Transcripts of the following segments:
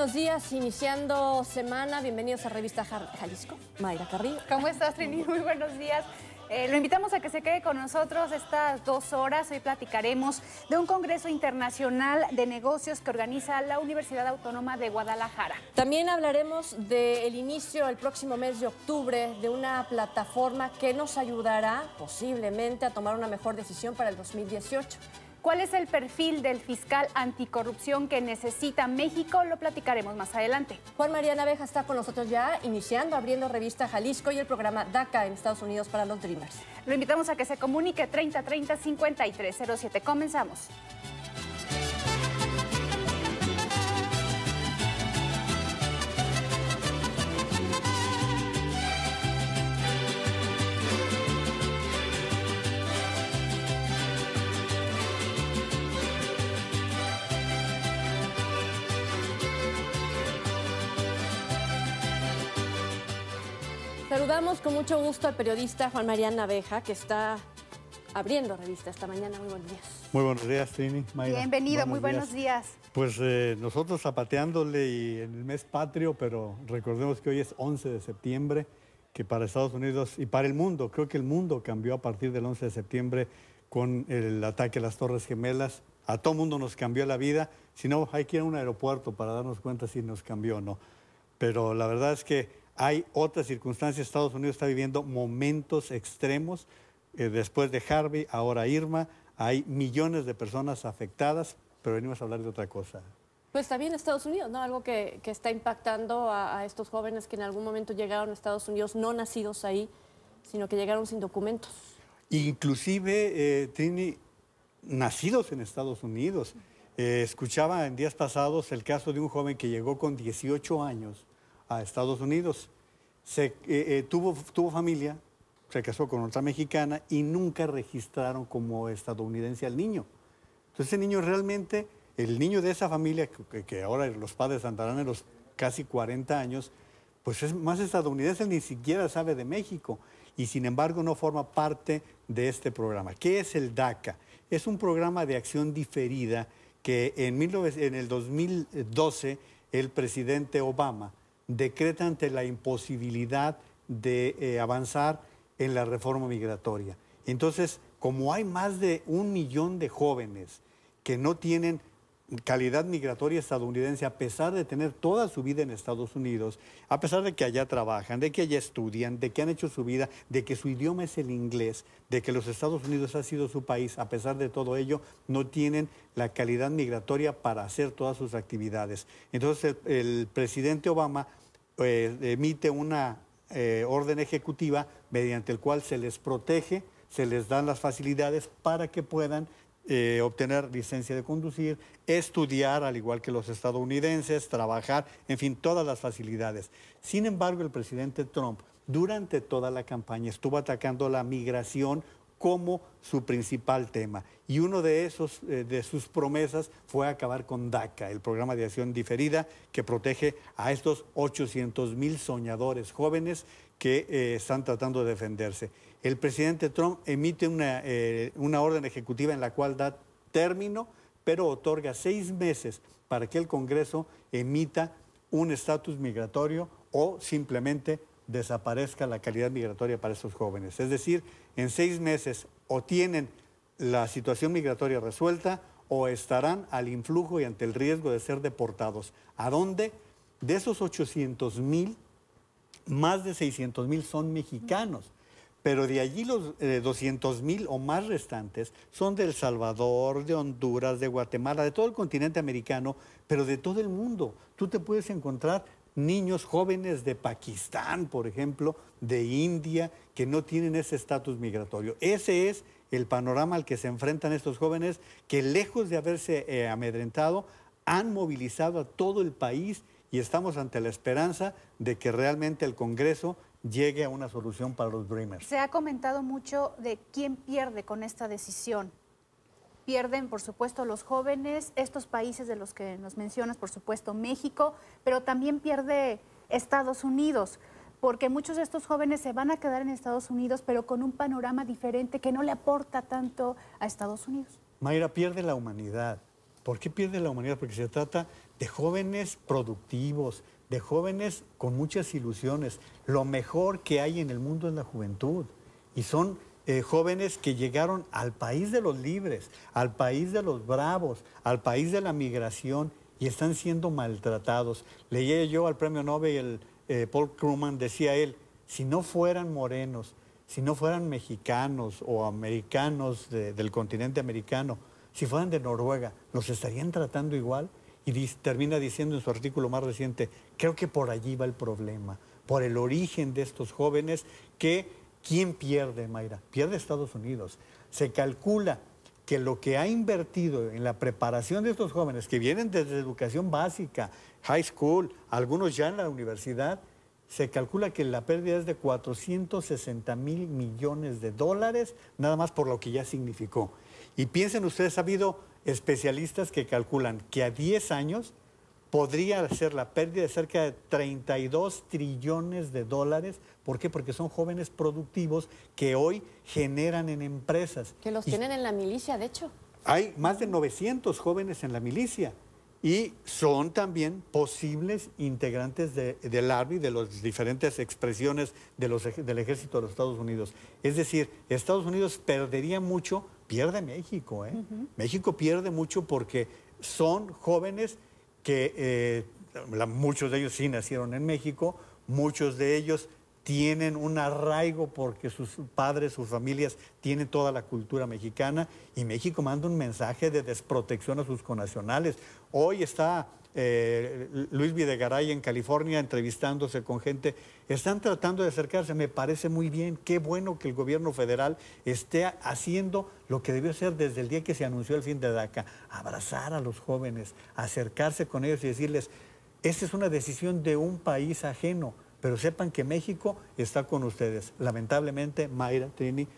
buenos días, iniciando semana. Bienvenidos a Revista Jalisco. Mayra Carrillo. ¿Cómo estás, Trini? Muy buenos días. Eh, lo invitamos a que se quede con nosotros estas dos horas. Hoy platicaremos de un Congreso Internacional de Negocios que organiza la Universidad Autónoma de Guadalajara. También hablaremos del inicio el próximo mes de octubre de una plataforma que nos ayudará posiblemente a tomar una mejor decisión para el 2018. ¿Cuál es el perfil del fiscal anticorrupción que necesita México? Lo platicaremos más adelante. Juan María Naveja está con nosotros ya, iniciando, abriendo revista Jalisco y el programa DACA en Estados Unidos para los Dreamers. Lo invitamos a que se comunique 3030-5307. Comenzamos. mucho gusto al periodista Juan María Naveja, que está abriendo revista esta mañana. Muy buenos días. Muy buenos días, Trini. Bienvenido, muy buenos días. Pues eh, nosotros zapateándole y en el mes patrio, pero recordemos que hoy es 11 de septiembre, que para Estados Unidos y para el mundo, creo que el mundo cambió a partir del 11 de septiembre con el ataque a las Torres Gemelas. A todo mundo nos cambió la vida. Si no, hay que ir a un aeropuerto para darnos cuenta si nos cambió o no. Pero la verdad es que hay otras circunstancias, Estados Unidos está viviendo momentos extremos, eh, después de Harvey, ahora Irma, hay millones de personas afectadas, pero venimos a hablar de otra cosa. Pues también Estados Unidos, ¿no? Algo que, está impactando a, estos jóvenes que en algún momento llegaron a Estados Unidos, no nacidos ahí, sino que llegaron sin documentos. Inclusive, eh, Trini, nacidos en Estados Unidos. Eh, escuchaba en días pasados el caso de un joven que llegó con 18 años a Estados Unidos. Eh, eh, tuvo, tuvo familia, se casó con otra mexicana y nunca registraron como estadounidense al niño. Entonces ese niño realmente, el niño de esa familia, que, ahora los padres andarán en los casi 40 años, pues es más estadounidense, ni siquiera sabe de México y sin embargo no forma parte de este programa. ¿Qué es el DACA? Es un programa de acción diferida que en, en el 2012 el presidente Obama decreta ante la imposibilidad de eh, avanzar en la reforma migratoria. Entonces, como hay más de un millón de jóvenes que no tienen calidad migratoria estadounidense, a pesar de tener toda su vida en Estados Unidos, a pesar de que allá trabajan, de que allá estudian, de que han hecho su vida, de que su idioma es el inglés, de que los Estados Unidos ha sido su país, a pesar de todo ello, no tienen la calidad migratoria para hacer todas sus actividades. Entonces el presidente Obama pues, emite una eh, orden ejecutiva mediante el cual se les protege, se les dan las facilidades para que puedan eh, obtener licencia de conducir, estudiar, al igual que los estadounidenses, trabajar, en fin, todas las facilidades. Sin embargo, el presidente Trump durante toda la campaña estuvo atacando la migración como su principal tema. Y uno de esos, eh, de sus promesas fue acabar con DACA, el programa de acción diferida que protege a estos 800 mil soñadores jóvenes que eh, están tratando de defenderse. El presidente Trump emite una, eh, una orden ejecutiva en la cual da término, pero otorga seis meses para que el Congreso emita un estatus migratorio o simplemente desaparezca la calidad migratoria para esos jóvenes. Es decir, en seis meses o tienen la situación migratoria resuelta o estarán al influjo y ante el riesgo de ser deportados. ¿A dónde? De esos 800 mil, más de 600 mil son mexicanos, pero de allí los 200.000 eh, 200 mil o más restantes son de El Salvador, de Honduras, de Guatemala, de todo el continente americano, pero de todo el mundo. Tú te puedes encontrar niños jóvenes de Pakistán, por ejemplo, de India, que no tienen ese estatus migratorio. Ese es el panorama al que se enfrentan estos jóvenes que lejos de haberse eh, amedrentado, han movilizado a todo el país y estamos ante la esperanza de que realmente el Congreso llegue a una solución para los Dreamers. Se ha comentado mucho de quién pierde con esta decisión pierden, por supuesto, los jóvenes, estos países de los que nos mencionas, por supuesto, México, pero también pierde Estados Unidos, porque muchos de estos jóvenes se van a quedar en Estados Unidos, pero con un panorama diferente que no le aporta tanto a Estados Unidos. Mayra pierde la humanidad. ¿Por qué pierde la humanidad? Porque se trata de jóvenes productivos, de jóvenes con muchas ilusiones. Lo mejor que hay en el mundo es la juventud y son eh, jóvenes que llegaron al país de los libres, al país de los bravos, al país de la migración y están siendo maltratados. Leí yo al premio Nobel eh, Paul Krugman, decía él, si no fueran morenos, si no fueran mexicanos o americanos del continente americano, si fueran de Noruega, ¿los estarían tratando igual? Y termina diciendo en su artículo más reciente, creo que por allí va el problema, por el origen de estos jóvenes que ¿Quién pierde, Mayra? Pierde Estados Unidos. Se calcula que lo que ha invertido en la preparación de estos jóvenes que vienen desde educación básica, high school, algunos ya en la universidad, se calcula que la pérdida es de 460 mil millones de dólares, nada más por lo que ya significó. Y piensen ustedes, ha habido especialistas que calculan que a 10 años podría ser la pérdida de cerca de 32 trillones de dólares. ¿Por qué? Porque son jóvenes productivos que hoy generan en empresas. Que los tienen en la milicia, de hecho. Hay más de 900 jóvenes en la milicia y son también posibles integrantes del ARBI, de las diferentes expresiones de los, del ejército de los Estados Unidos. Es decir, Estados Unidos perdería mucho, pierde México, ¿eh? México pierde mucho porque son jóvenes que eh, muchos de ellos sí nacieron en México, muchos de ellos tienen un arraigo porque sus padres, sus familias tienen toda la cultura mexicana y México manda un mensaje de desprotección a sus conacionales. Hoy está eh, Luis Videgaray en California entrevistándose con gente, están tratando de acercarse, me parece muy bien, qué bueno que el gobierno federal esté haciendo lo que debió hacer desde el día que se anunció el fin de DACA, abrazar a los jóvenes, acercarse con ellos y decirles, esta es una decisión de un país ajeno, pero sepan que México está con ustedes. Lamentablemente, Mayra, Trini,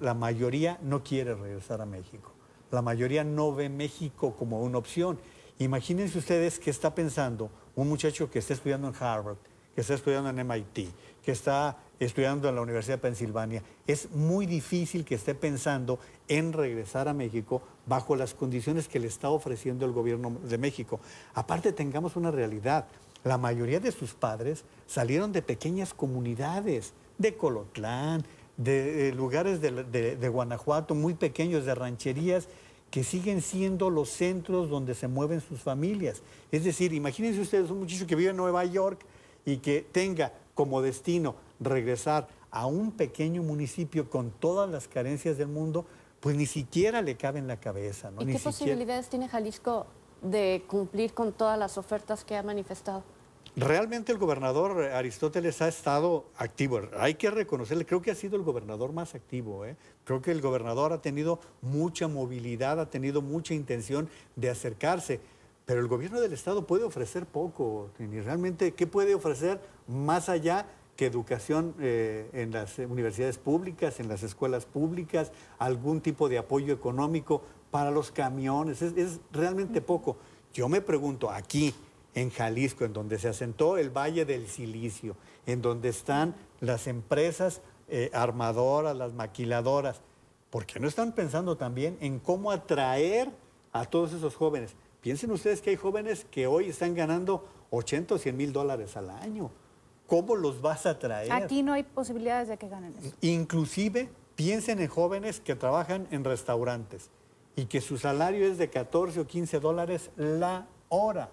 la mayoría no quiere regresar a México. La mayoría no ve México como una opción Imagínense ustedes qué está pensando un muchacho que está estudiando en Harvard, que está estudiando en MIT, que está estudiando en la Universidad de Pensilvania. Es muy difícil que esté pensando en regresar a México bajo las condiciones que le está ofreciendo el gobierno de México. Aparte, tengamos una realidad. La mayoría de sus padres salieron de pequeñas comunidades, de Colotlán, de, eh, lugares de, de Guanajuato muy pequeños, de rancherías, que siguen siendo los centros donde se mueven sus familias. Es decir, imagínense ustedes un muchacho que vive en Nueva York y que tenga como destino regresar a un pequeño municipio con todas las carencias del mundo, pues ni siquiera le cabe en la cabeza. ¿Y qué posibilidades tiene Jalisco de cumplir con todas las ofertas que ha manifestado? Realmente el gobernador eh, Aristóteles ha estado activo. Hay que reconocerle, creo que ha sido el gobernador más activo. ¿eh? Creo que el gobernador ha tenido mucha movilidad, ha tenido mucha intención de acercarse. Pero el gobierno del Estado puede ofrecer poco. Y realmente, ¿qué puede ofrecer más allá que educación eh, en las universidades públicas, en las escuelas públicas, algún tipo de apoyo económico para los camiones? es realmente poco. Yo me pregunto, aquí, en Jalisco, en donde se asentó el Valle del Silicio, en donde están las empresas eh, armadoras, las maquiladoras. ¿Por qué no están pensando también en cómo atraer a todos esos jóvenes? Piensen ustedes que hay jóvenes que hoy están ganando 80 o 100 mil dólares al año. ¿Cómo los vas a atraer? Aquí no hay posibilidades de que ganen eso. Inclusive piensen en jóvenes que trabajan en restaurantes y que su salario es de 14 o 15 dólares la hora.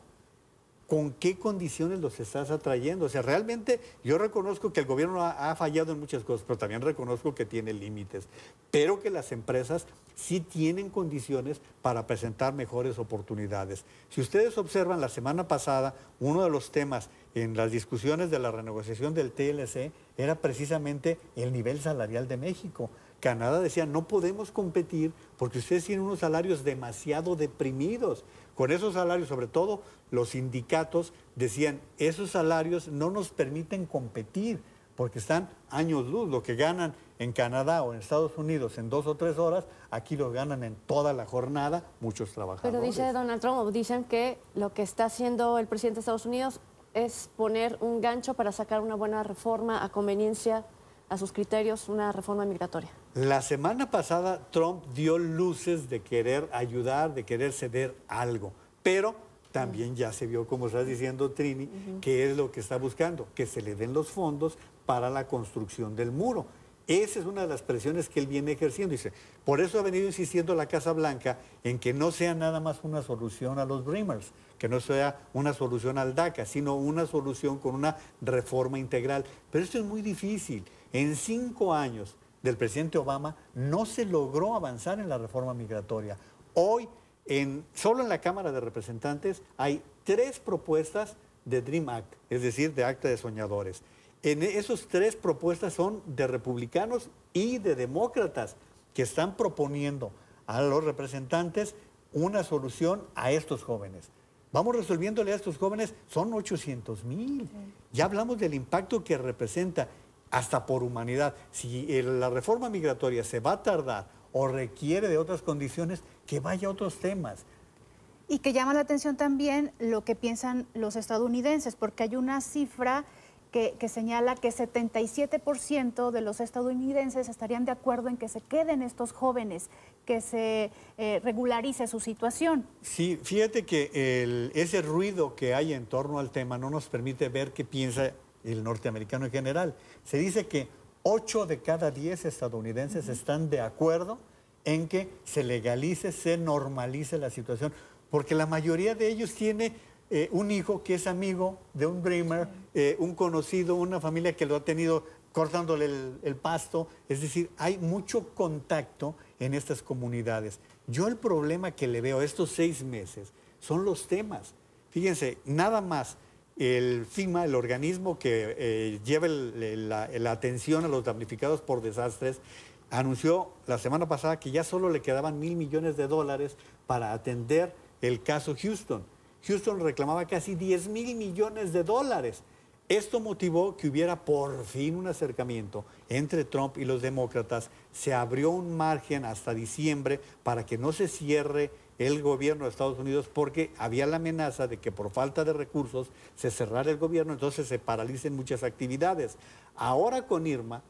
¿con qué condiciones los estás atrayendo? O sea, realmente yo reconozco que el gobierno ha, fallado en muchas cosas, pero también reconozco que tiene límites, pero que las empresas sí tienen condiciones para presentar mejores oportunidades. Si ustedes observan, la semana pasada uno de los temas en las discusiones de la renegociación del TLC era precisamente el nivel salarial de México. Canadá decía, no podemos competir porque ustedes tienen unos salarios demasiado deprimidos. Con esos salarios, sobre todo los sindicatos, decían, esos salarios no nos permiten competir porque están años luz. Lo que ganan en Canadá o en Estados Unidos en dos o tres horas, aquí lo ganan en toda la jornada muchos trabajadores. Pero dice Donald Trump, dicen que lo que está haciendo el presidente de Estados Unidos es poner un gancho para sacar una buena reforma a conveniencia a sus criterios una reforma migratoria. La semana pasada Trump dio luces de querer ayudar, de querer ceder algo, pero también ya se vio, como estás diciendo Trini, que es lo que está buscando, que se le den los fondos para la construcción del muro. Esa es una de las presiones que él viene ejerciendo. Dice, por eso ha venido insistiendo la Casa Blanca en que no sea nada más una solución a los Dreamers, que no sea una solución al DACA, sino una solución con una reforma integral. Pero esto es muy difícil. En cinco años del presidente Obama no se logró avanzar en la reforma migratoria. Hoy, solo en la Cámara de Representantes hay tres propuestas de Dream Act, es decir, de Acta de Soñadores. En e, esos tres propuestas son de republicanos y de demócratas que están proponiendo a los representantes una solución a estos jóvenes. Vamos resolviéndole a estos jóvenes, son 800 mil. Ya hablamos del impacto que representa hasta por humanidad. Si la reforma migratoria se va a tardar o requiere de otras condiciones, que vaya a otros temas. Y que llama la atención también lo que piensan los estadounidenses, porque hay una cifra que, señala que 77% de los estadounidenses estarían de acuerdo en que se queden estos jóvenes, que se eh, regularice su situación. Sí, fíjate que ese ruido que hay en torno al tema no nos permite ver qué piensa el norteamericano en general. Se dice que 8 de cada 10 estadounidenses están de acuerdo en que se legalice, se normalice la situación, porque la mayoría de ellos tiene eh, un hijo que es amigo de un Bremer, eh, un conocido, una familia que lo ha tenido cortándole el, el, pasto. Es decir, hay mucho contacto en estas comunidades. Yo el problema que le veo estos seis meses son los temas. Fíjense, nada más el FIMA, el organismo que eh, lleva la, la, atención a los damnificados por desastres, anunció la semana pasada que ya solo le quedaban mil millones de dólares para atender el caso Houston. Houston reclamaba casi 10 mil millones de dólares. Esto motivó que hubiera por fin un acercamiento entre Trump y los demócratas. Se abrió un margen hasta diciembre para que no se cierre el gobierno de Estados Unidos porque había la amenaza de que por falta de recursos se cerrara el gobierno, entonces se paralicen muchas actividades. Ahora con Irma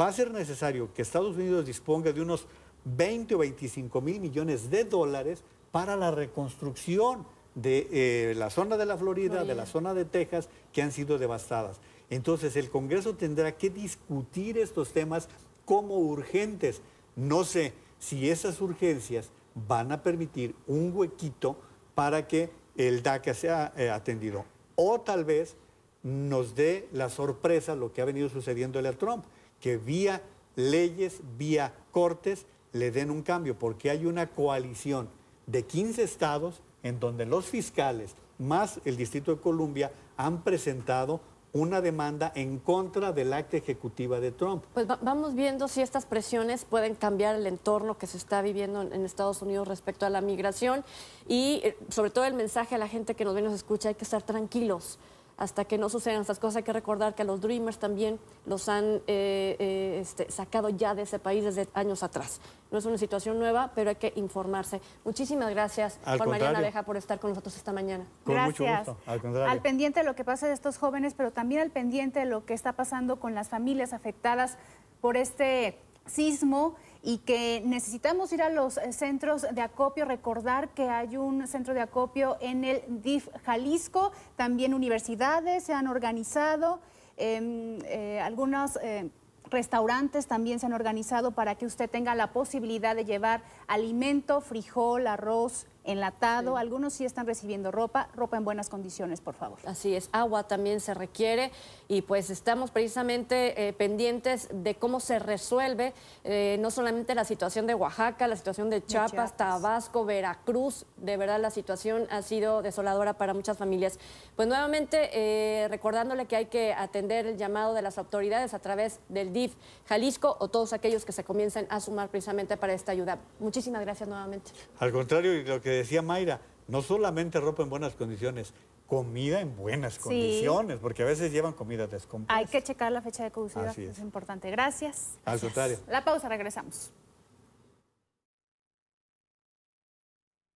va a ser necesario que Estados Unidos disponga de unos 20 o 25 mil millones de dólares para la reconstrucción de eh, la zona de la Florida, de la zona de Texas, que han sido devastadas. Entonces el Congreso tendrá que discutir estos temas como urgentes. No sé si esas urgencias van a permitir un huequito para que el DACA sea eh, atendido. O tal vez nos dé la sorpresa lo que ha venido sucediéndole a Trump, que vía leyes, vía cortes, le den un cambio, porque hay una coalición de 15 estados en donde los fiscales más el Distrito de Columbia han presentado una demanda en contra del acta ejecutiva de Trump. Pues vamos viendo si estas presiones pueden cambiar el entorno que se está viviendo en, Estados Unidos respecto a la migración y eh, sobre todo el mensaje a la gente que nos ve y nos escucha, hay que estar tranquilos hasta que no sucedan estas cosas. Hay que recordar que a los Dreamers también los han eh, eh, este, sacado ya de ese país desde años atrás. No es una situación nueva, pero hay que informarse. Muchísimas gracias, Juan Mariana deja por estar con nosotros esta mañana. Con gracias. Mucho gusto. al pendiente de lo que pasa de estos jóvenes, pero también al pendiente de lo que está pasando con las familias afectadas por este sismo y que necesitamos ir a los eh, centros de acopio, recordar que hay un centro de acopio en el DIF Jalisco, también universidades se han organizado, em, eh, algunos... Eh, restaurantes también se han organizado para que usted tenga la posibilidad de llevar alimento, frijol, arroz, enlatado, algunos sí están recibiendo ropa, ropa en buenas condiciones, por favor. Así es, agua también se requiere y pues estamos precisamente eh, pendientes de cómo se resuelve eh, no solamente la situación de Oaxaca, la situación de Chiapas, Tabasco, Veracruz, de verdad la situación ha sido desoladora para muchas familias. Pues nuevamente eh, recordándole que hay que atender el llamado de las autoridades a través del DIF Jalisco o todos aquellos que se comiencen a sumar precisamente para esta ayuda. Muchísimas gracias nuevamente. Al contrario, y lo que decía Mayra, no solamente ropa en buenas condiciones, comida en buenas condiciones, porque a veces llevan comida descompuesta. Hay que checar la fecha de caducidad, es. importante. Gracias. Al contrario. La pausa, regresamos.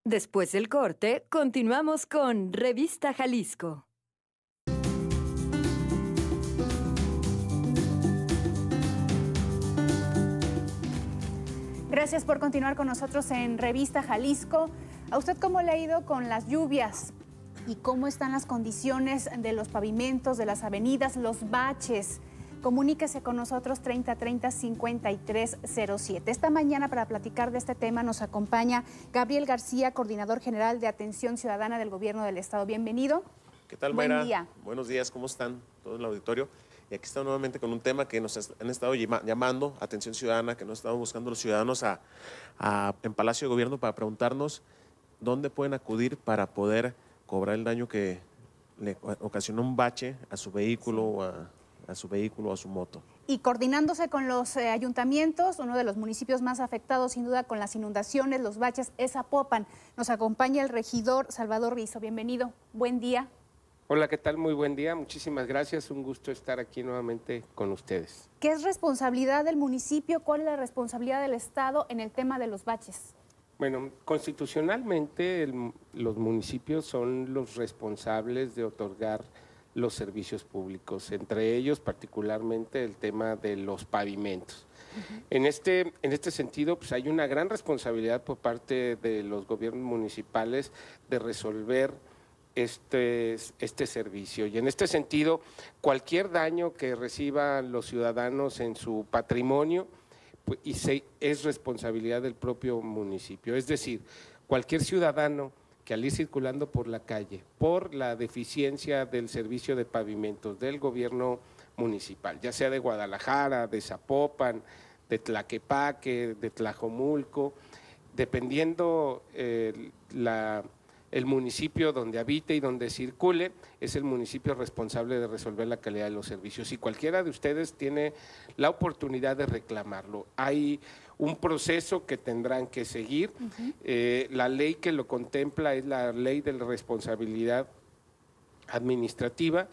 Después del corte, continuamos con Revista Jalisco. Gracias por continuar con nosotros en Revista Jalisco. ¿A usted cómo le ha ido con las lluvias? ¿Y cómo están las condiciones de los pavimentos, de las avenidas, los baches? Comuníquese con nosotros 3030 5307. Esta mañana para platicar de este tema nos acompaña Gabriel García, coordinador general de Atención Ciudadana del Gobierno del Estado. Bienvenido. ¿Qué tal, Buenos días, ¿cómo están? Todo el auditorio. Y aquí estamos nuevamente con un tema que nos han estado llamando, atención ciudadana, que nos estado buscando los ciudadanos en Palacio de Gobierno para preguntarnos dónde pueden acudir para poder cobrar el daño que le ocasionó un bache a su vehículo o a, su vehículo a su moto y coordinándose con los eh, ayuntamientos, uno de los municipios más afectados sin duda con las inundaciones, los baches, es Apopan. Nos acompaña el regidor Salvador Rizo. Bienvenido, buen día. Hola, ¿qué tal? Muy buen día, muchísimas gracias, un gusto estar aquí nuevamente con ustedes. ¿Qué es responsabilidad del municipio? ¿Cuál es la responsabilidad del Estado en el tema de los baches? Bueno, constitucionalmente los municipios son los responsables de otorgar los servicios públicos, entre ellos particularmente el tema de los pavimentos. En este, en este sentido, pues hay una gran responsabilidad por parte de los gobiernos municipales de resolver este, este servicio. Y en este sentido, cualquier daño que reciban los ciudadanos en su patrimonio, pues, y es responsabilidad del propio municipio. Es decir, cualquier ciudadano que al ir circulando por la calle, por la deficiencia del servicio de pavimentos del gobierno municipal, ya sea de Guadalajara, de Zapopan, de Tlaquepaque, de Tlajomulco, dependiendo eh, la el municipio donde habite y donde circule es el municipio responsable de resolver la calidad de los servicios y cualquiera de ustedes tiene la oportunidad de reclamarlo. Hay un proceso que tendrán que seguir. Eh, la ley que lo contempla es la ley de responsabilidad administrativa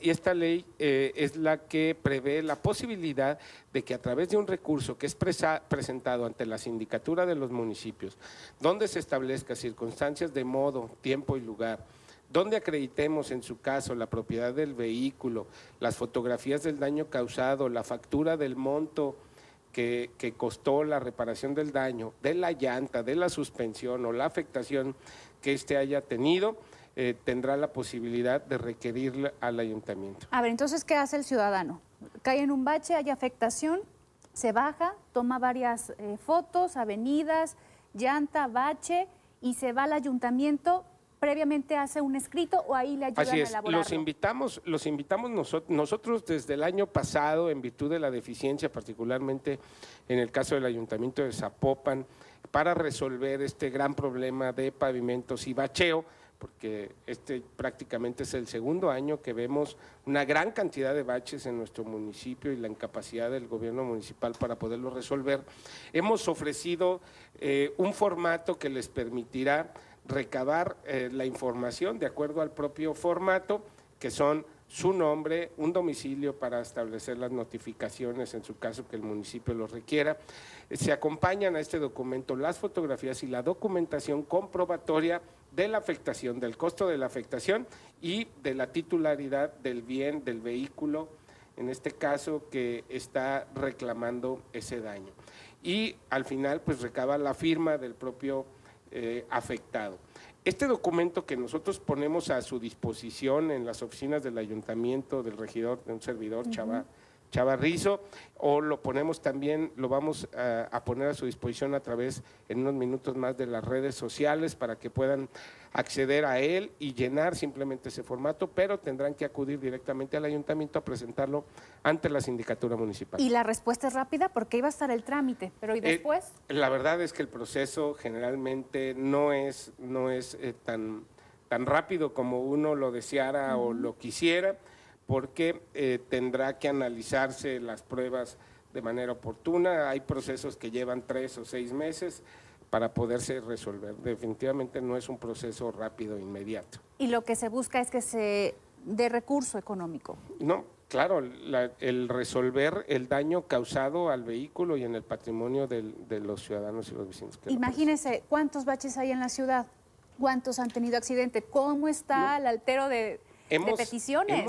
y, esta ley eh, es la que prevé la posibilidad de que a través de un recurso que es presentado ante la sindicatura de los municipios, donde se establezca circunstancias de modo, tiempo y lugar, donde acreditemos en su caso la propiedad del vehículo, las fotografías del daño causado, la factura del monto que, que, costó la reparación del daño, de la llanta, de la suspensión o la afectación que éste haya tenido, eh, tendrá la posibilidad de requerirle al ayuntamiento. A ver, entonces, ¿qué hace el ciudadano? Cae en un bache, hay afectación, se baja, toma varias eh, fotos, avenidas, llanta, bache y se va al ayuntamiento previamente hace un escrito o ahí le ayudan Así es. a Los invitamos, los invitamos nosotros, nosotros desde el año pasado, en virtud de la deficiencia, particularmente en el caso del Ayuntamiento de Zapopan, para resolver este gran problema de pavimentos y bacheo, porque este prácticamente es el segundo año que vemos una gran cantidad de baches en nuestro municipio y la incapacidad del gobierno municipal para poderlo resolver. Hemos ofrecido eh, un formato que les permitirá recabar eh, la información de acuerdo al propio formato, que son su nombre, un domicilio para establecer las notificaciones en su caso que el municipio lo requiera. Se acompañan a este documento las fotografías y la documentación comprobatoria de la afectación, del costo de la afectación y de la titularidad del bien, del vehículo, en este caso que está reclamando ese daño. Y al final, pues recaba la firma del propio eh, afectado. Este documento que nosotros ponemos a su disposición en las oficinas del ayuntamiento, del regidor, de un servidor, chaval, Chavarrizo, o lo ponemos también, lo vamos a, poner a su disposición a través en unos minutos más de las redes sociales para que puedan acceder a él y llenar simplemente ese formato, pero tendrán que acudir directamente al ayuntamiento a presentarlo ante la sindicatura municipal. Y la respuesta es rápida porque iba a estar el trámite, pero ¿y eh, después? la verdad es que el proceso generalmente no es, no es eh, tan, tan rápido como uno lo deseara o lo quisiera porque eh, tendrá que analizarse las pruebas de manera oportuna. Hay procesos que llevan tres o seis meses para poderse resolver. Definitivamente no es un proceso rápido, e inmediato. Y lo que se busca es que se dé recurso económico. No, claro, el resolver el daño causado al vehículo y en el patrimonio de los ciudadanos y los vecinos. Imagínese, cuántos baches hay en la ciudad, cuántos han tenido accidente, cómo está el altero de hemos, peticiones.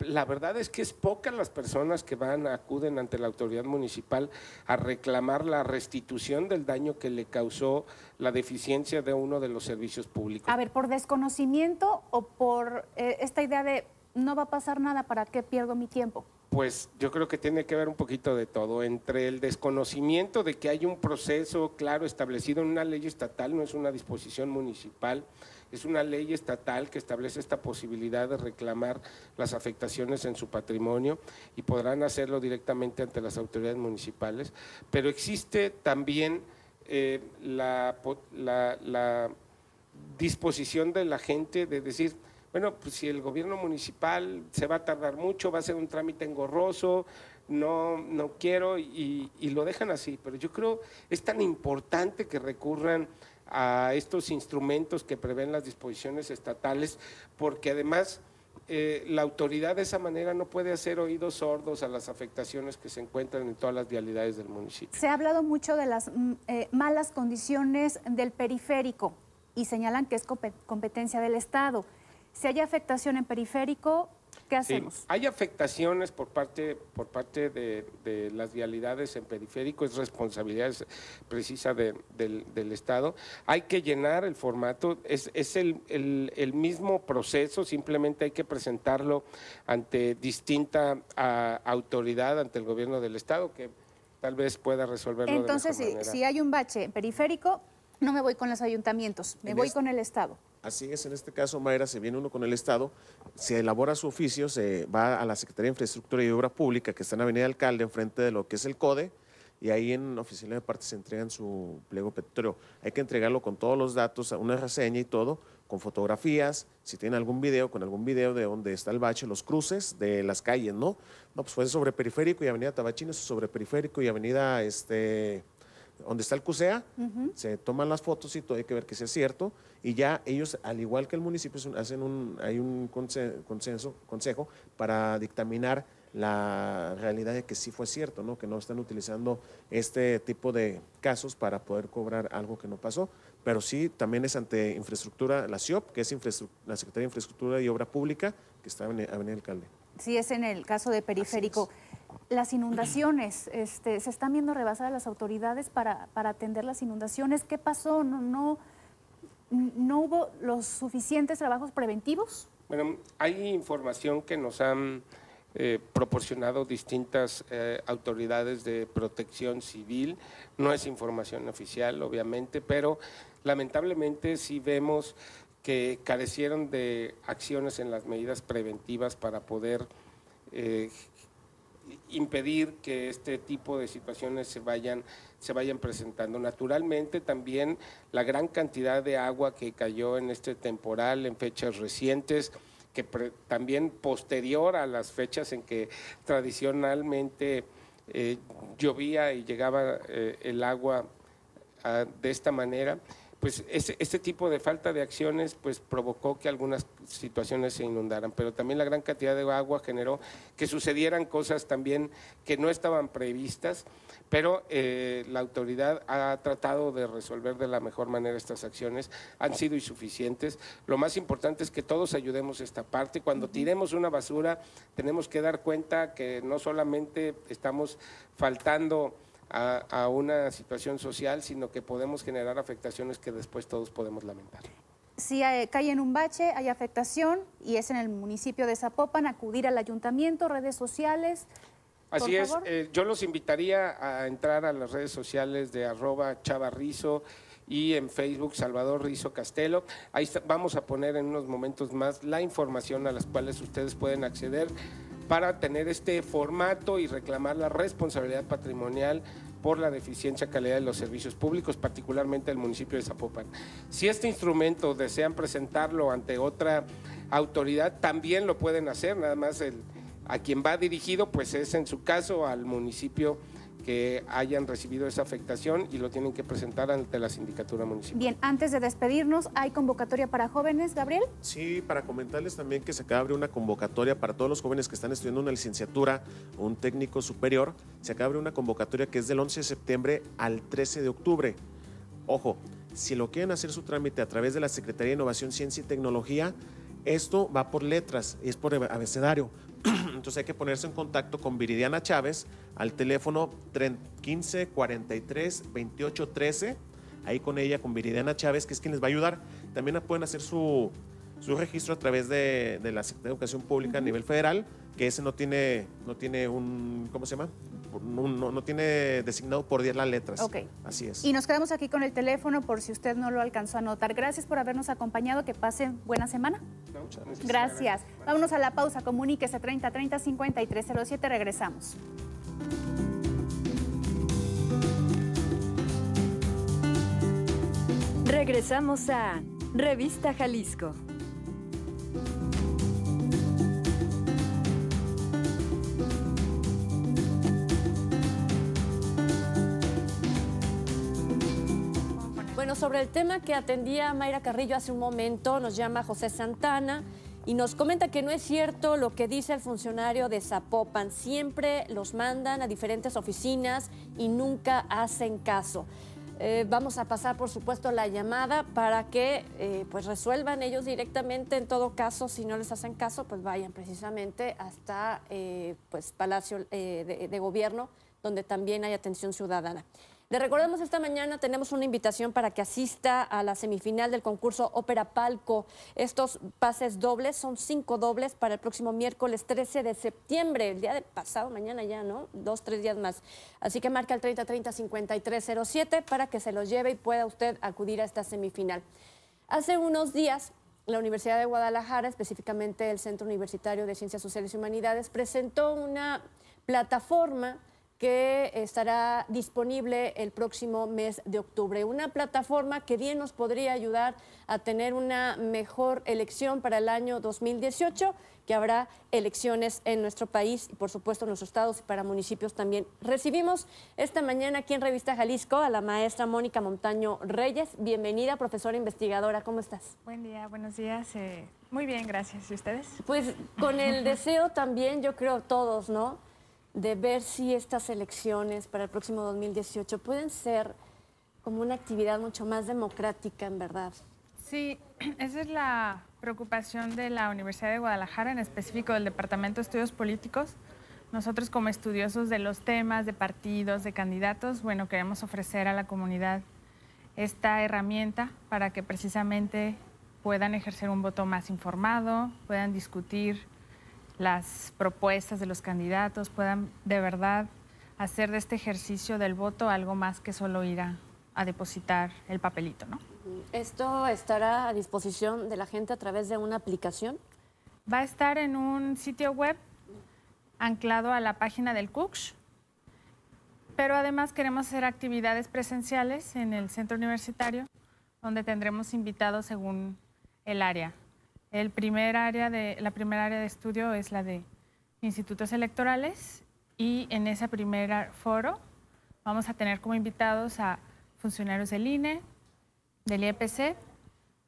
la verdad es que es pocas las personas que van, acuden ante la autoridad municipal a reclamar la restitución del daño que le causó la deficiencia de uno de los servicios públicos. A ver, ¿por desconocimiento o por eh, esta idea de no va a pasar nada, ¿para qué pierdo mi tiempo? Pues yo creo que tiene que ver un poquito de todo, entre el desconocimiento de que hay un proceso claro establecido en una ley estatal, no es una disposición municipal, es una ley estatal que establece esta posibilidad de reclamar las afectaciones en su patrimonio y podrán hacerlo directamente ante las autoridades municipales, pero existe también eh, la, disposición de la gente de decir, bueno, pues si el gobierno municipal se va a tardar mucho, va a ser un trámite engorroso, no, no quiero y, y, lo dejan así. Pero yo creo es tan importante que recurran a estos instrumentos que prevén las disposiciones estatales, porque además eh, la autoridad de esa manera no puede hacer oídos sordos a las afectaciones que se encuentran en todas las vialidades del municipio. Se ha hablado mucho de las mm, eh, malas condiciones del periférico y señalan que es competencia del Estado. Si hay afectación en periférico, ¿Qué hacemos? hay afectaciones por parte, por parte de, las vialidades en periférico, es responsabilidad precisa del, Estado. Hay que llenar el formato, es, es el, el, mismo proceso, simplemente hay que presentarlo ante distinta autoridad, ante el gobierno del Estado, que tal vez pueda resolverlo. Entonces, si, si hay un bache en periférico, no me voy con los ayuntamientos, me voy con el Estado. Así es, en este caso, Mayra, se viene uno con el Estado, se elabora su oficio, se va a la Secretaría de Infraestructura y Obra Pública, que está en Avenida Alcalde, enfrente de lo que es el CODE, y ahí en oficina de parte se entregan su pliego petitorio. Hay que entregarlo con todos los datos, una reseña y todo, con fotografías, si tiene algún video, con algún video de dónde está el bache, los cruces de las calles, ¿no? No, pues fue sobre Periférico y Avenida Tabachines, sobre Periférico y Avenida este, donde está el CUSEA, se toman las fotos y todo hay que ver que sea cierto. Y ya ellos, al igual que el municipio, hacen un, hay un consenso, consejo para dictaminar la realidad de que sí fue cierto, ¿no? que no están utilizando este tipo de casos para poder cobrar algo que no pasó. Pero sí, también es ante infraestructura, la CIOP, que es la Secretaría de Infraestructura y Obra Pública, que está en Avenida Alcalde. Sí, es en el caso de Periférico las inundaciones, este, se están viendo rebasadas las autoridades para, atender las inundaciones. ¿Qué pasó? ¿No, no, hubo los suficientes trabajos preventivos? Bueno, hay información que nos han eh, proporcionado distintas eh, autoridades de protección civil. No es información oficial, obviamente, pero lamentablemente sí vemos que carecieron de acciones en las medidas preventivas para poder eh, impedir que este tipo de situaciones se vayan, se vayan presentando. Naturalmente también la gran cantidad de agua que cayó en este temporal en fechas recientes, que también posterior a las fechas en que tradicionalmente eh, llovía y llegaba eh, el agua ah, de esta manera, pues ese, este tipo de falta de acciones pues provocó que algunas situaciones se inundaran, pero también la gran cantidad de agua generó que sucedieran cosas también que no estaban previstas, pero eh, la autoridad ha tratado de resolver de la mejor manera estas acciones, han sido insuficientes. Lo más importante es que todos ayudemos esta parte. Cuando tiremos una basura, tenemos que dar cuenta que no solamente estamos faltando a, una situación social, sino que podemos generar afectaciones que después todos podemos lamentar si cae en un bache, hay afectación y es en el municipio de Zapopan, acudir al ayuntamiento, redes sociales. Así es, eh, yo los invitaría a entrar a las redes sociales de arroba chavarrizo y en Facebook Salvador Rizo Castelo. Ahí vamos a poner en unos momentos más la información a las cuales ustedes pueden acceder para tener este formato y reclamar la responsabilidad patrimonial por la deficiencia calidad de los servicios públicos, particularmente el municipio de Zapopan. Si este instrumento desean presentarlo ante otra autoridad, también lo pueden hacer, nada más el, a quien va dirigido, pues es en su caso al municipio que hayan recibido esa afectación y lo tienen que presentar ante la sindicatura municipal. Bien, antes de despedirnos, ¿hay convocatoria para jóvenes, Gabriel? Sí, para comentarles también que se acaba de abrir una convocatoria para todos los jóvenes que están estudiando una licenciatura o un técnico superior. Se acaba de abrir una convocatoria que es del 11 de septiembre al 13 de octubre. Ojo, si lo quieren hacer su trámite a través de la Secretaría de Innovación, Ciencia y Tecnología, esto va por letras, es por abecedario. Entonces hay que ponerse en contacto con Viridiana Chávez al teléfono 15 43 28 13. Ahí con ella, con Viridiana Chávez, que es quien les va a ayudar. También pueden hacer su, su registro a través de, la Secretaría de Educación Pública a nivel federal que ese no tiene, no tiene un, ¿cómo se llama? No, tiene designado por 10 las letras. Ok. Así es. Y nos quedamos aquí con el teléfono por si usted no lo alcanzó a notar Gracias por habernos acompañado. Que pasen buena semana. gracias. Gracias. Vámonos a la pausa. Comuníquese 30 30 53 Regresamos. Regresamos a Revista Jalisco. sobre el tema que atendía Mayra Carrillo hace un momento, nos llama José Santana y nos comenta que no es cierto lo que dice el funcionario de Zapopan. Siempre los mandan a diferentes oficinas y nunca hacen caso. Eh, vamos a pasar, por supuesto, la llamada para que eh, pues, resuelvan ellos directamente. En todo caso, si no les hacen caso, pues vayan precisamente hasta eh, pues, Palacio de Gobierno, donde también hay atención ciudadana. Le recordamos esta mañana tenemos una invitación para que asista a la semifinal del concurso Ópera Palco. Estos pases dobles son cinco dobles para el próximo miércoles 13 de septiembre, el día de pasado mañana ya, ¿no? Dos, tres días más. Así que marca el 3030-5307 para que se los lleve y pueda usted acudir a esta semifinal. Hace unos días la Universidad de Guadalajara, específicamente el Centro Universitario de Ciencias Sociales y Humanidades, presentó una plataforma que estará disponible el próximo mes de octubre. Una plataforma que bien nos podría ayudar a tener una mejor elección para el año 2018, que habrá elecciones en nuestro país y por supuesto en los estados y para municipios también. Recibimos esta mañana aquí en Revista Jalisco a la maestra Mónica Montaño Reyes. Bienvenida, profesora investigadora. ¿Cómo estás? Buen día, buenos días. Eh, muy bien, gracias. ¿Y ustedes? Pues con el deseo también, yo creo, todos, ¿no? de ver si estas elecciones para el próximo 2018 pueden ser como una actividad mucho más democrática, en verdad. Sí, esa es la preocupación de la Universidad de Guadalajara, en específico del Departamento de Estudios Políticos. Nosotros como estudiosos de los temas, de partidos, de candidatos, bueno, queremos ofrecer a la comunidad esta herramienta para que precisamente puedan ejercer un voto más informado, puedan discutir las propuestas de los candidatos, puedan de verdad hacer de este ejercicio del voto algo más que solo ir a, depositar el papelito, ¿no? ¿Esto estará a disposición de la gente a través de una aplicación? Va a estar en un sitio web anclado a la página del CUCS, pero además queremos hacer actividades presenciales en el centro universitario, donde tendremos invitados según el área. El primer área de, la primera área de estudio es la de institutos electorales y en ese primer foro vamos a tener como invitados a funcionarios del INE, del IEPC,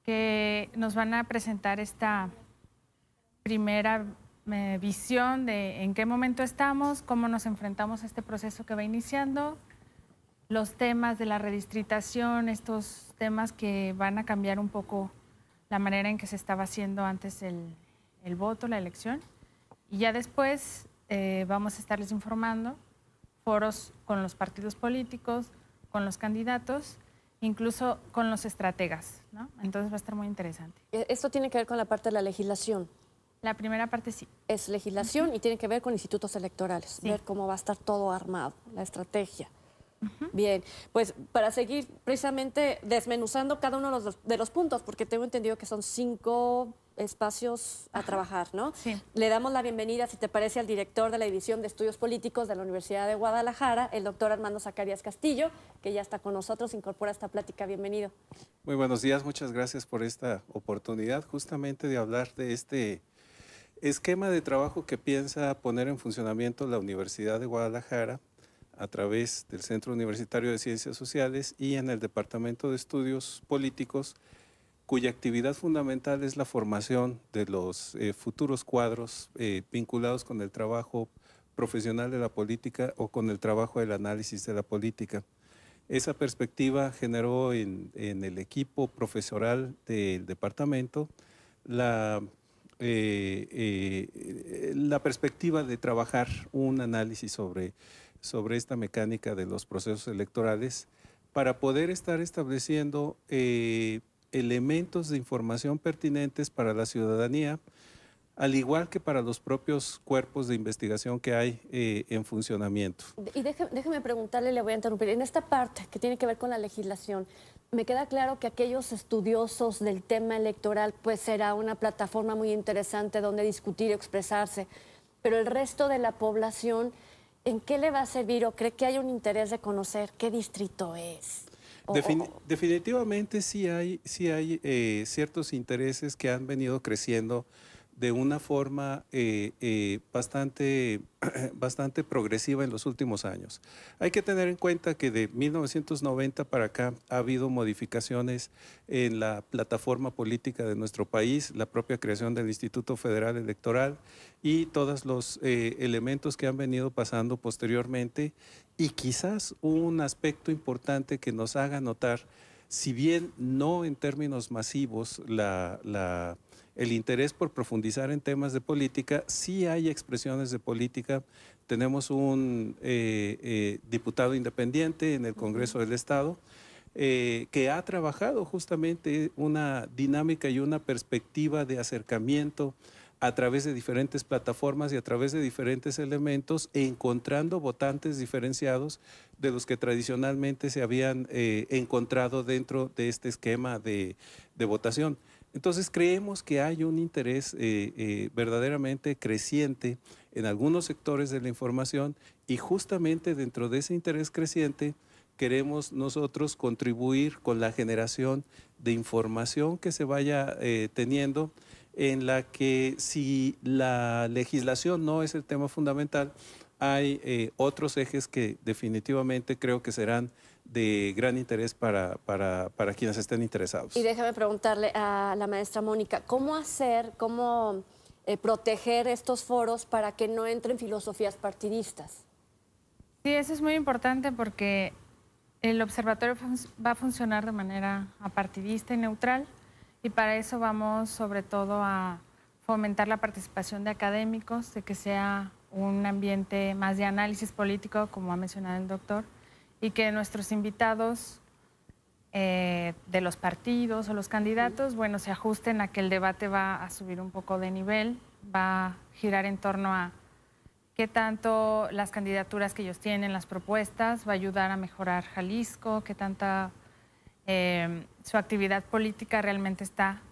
que nos van a presentar esta primera eh, visión de en qué momento estamos, cómo nos enfrentamos a este proceso que va iniciando, los temas de la redistritación, estos temas que van a cambiar un poco la manera en que se estaba haciendo antes el, voto, la elección. Y ya después eh, vamos a estarles informando foros con los partidos políticos, con los candidatos, incluso con los estrategas. Entonces va a estar muy interesante. E, esto tiene que ver con la parte de la legislación. La primera parte sí. Es legislación y tiene que ver con institutos electorales, ver cómo va a estar todo armado, la estrategia. Bien, pues para seguir precisamente desmenuzando cada uno de los, puntos, porque tengo entendido que son cinco espacios a trabajar, ¿no? Le damos la bienvenida, si te parece, al director de la División de Estudios Políticos de la Universidad de Guadalajara, el doctor Armando Zacarias Castillo, que ya está con nosotros, incorpora esta plática. Bienvenido. Muy buenos días, muchas gracias por esta oportunidad justamente de hablar de este esquema de trabajo que piensa poner en funcionamiento la Universidad de Guadalajara a través del Centro Universitario de Ciencias Sociales y en el Departamento de Estudios Políticos, cuya actividad fundamental es la formación de los eh, futuros cuadros eh, vinculados con el trabajo profesional de la política o con el trabajo del análisis de la política. Esa perspectiva generó en, el equipo profesoral del departamento eh, la perspectiva de trabajar un análisis sobre sobre esta mecánica de los procesos electorales para poder estar estableciendo eh, elementos de información pertinentes para la ciudadanía, al igual que para los propios cuerpos de investigación que hay eh, en funcionamiento. Y déjeme, déjeme, preguntarle, le voy a interrumpir, en esta parte que tiene que ver con la legislación, me queda claro que aquellos estudiosos del tema electoral, pues será una plataforma muy interesante donde discutir y expresarse, pero el resto de la población ¿en qué le va a servir o cree que hay un interés de conocer qué distrito es? definitivamente sí hay, hay eh, ciertos intereses que han venido creciendo de una forma eh, eh, bastante, bastante progresiva en los últimos años. Hay que tener en cuenta que de 1990 para acá ha habido modificaciones en la plataforma política de nuestro país, la propia creación del Instituto Federal Electoral y todos los eh, elementos que han venido pasando posteriormente y quizás un aspecto importante que nos haga notar si bien no en términos masivos la, el interés por profundizar en temas de política. Sí hay expresiones de política. Tenemos un eh, eh, diputado independiente en el Congreso del Estado eh, que ha trabajado justamente una dinámica y una perspectiva de acercamiento a través de diferentes plataformas y a través de diferentes elementos, encontrando votantes diferenciados de los que tradicionalmente se habían encontrado dentro de este esquema de votación. Entonces creemos que hay un interés eh, eh, verdaderamente creciente en algunos sectores de la información y justamente dentro de ese interés creciente queremos nosotros contribuir con la generación de información que se vaya eh, teniendo en la que si la legislación no es el tema fundamental, hay otros ejes que definitivamente creo que serán de gran interés para, quienes estén interesados. Y déjame preguntarle a la maestra Mónica, ¿cómo hacer, cómo eh, proteger estos foros para que no entren filosofías partidistas? Sí, eso es muy importante porque el observatorio va a funcionar de manera apartidista y neutral y para eso vamos sobre todo a fomentar la participación de académicos, de que sea un ambiente más de análisis político, como ha mencionado el doctor, y que nuestros invitados eh, de los partidos o los candidatos, bueno, se ajusten a que el debate va a subir un poco de nivel, va a girar en torno a qué tanto las candidaturas que ellos tienen, las propuestas, va a ayudar a mejorar Jalisco, qué tanta eh, su actividad política realmente está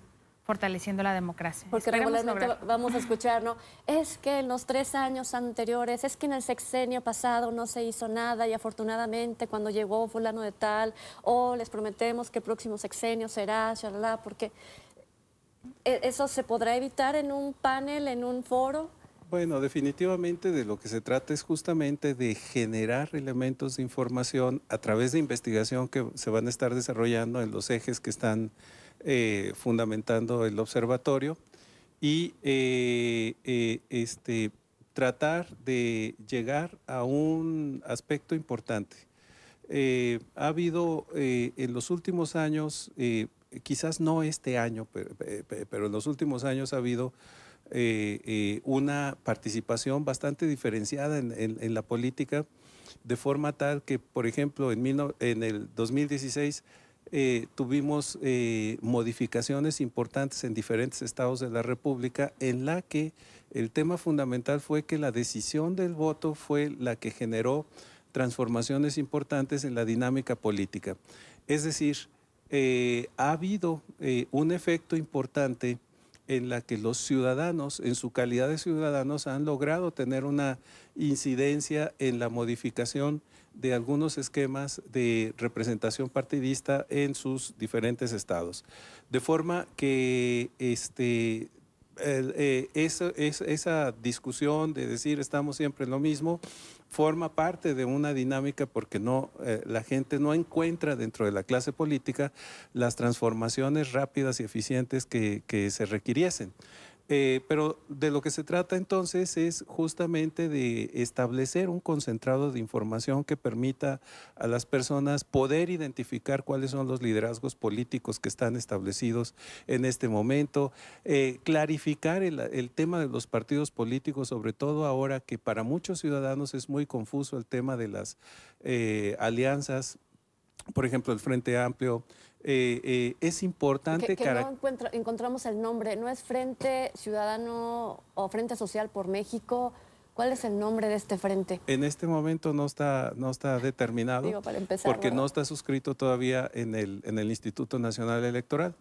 fortaleciendo la democracia. Porque regularmente vamos a escuchar, ¿no? Es que en los tres años anteriores, es que en el sexenio pasado no se hizo nada y afortunadamente cuando llegó fulano de tal, o oh, les prometemos que el próximo sexenio será, porque e-, eso se podrá evitar en un panel, en un foro. Bueno, definitivamente de lo que se trata es justamente de generar elementos de información a través de investigación que se van a estar desarrollando en los ejes que están eh, fundamentando el observatorio y eh, eh, este, tratar de llegar a un aspecto importante. ha habido en los últimos años, quizás no este año, pero, en los últimos años ha habido una participación bastante diferenciada en, la política de forma tal que, por ejemplo, en el 2016 eh, tuvimos eh, modificaciones importantes en diferentes estados de la República en la que el tema fundamental fue que la decisión del voto fue la que generó transformaciones importantes en la dinámica política. Es decir, eh, ha habido un efecto importante en la que los ciudadanos, en su calidad de ciudadanos, han logrado tener una incidencia en la modificación de algunos esquemas de representación partidista en sus diferentes estados. De forma que este, eh, esa, esa discusión de decir estamos siempre en lo mismo forma parte de una dinámica porque no, eh, la gente no encuentra dentro de la clase política las transformaciones rápidas y eficientes que, que se requiriesen. Eh, pero de lo que se trata entonces es justamente de establecer un concentrado de información que permita a las personas poder identificar cuáles son los liderazgos políticos que están establecidos en este momento, eh, clarificar el, tema de los partidos políticos, sobre todo ahora que para muchos ciudadanos es muy confuso el tema de las eh, alianzas por ejemplo, el Frente Amplio. Eh, eh, es importante que, no encontramos el nombre. ¿No es Frente Ciudadano o Frente Social por México? ¿Cuál es el nombre de este frente? En este momento no está, no está determinado porque no está suscrito todavía en el, en el Instituto Nacional Electoral.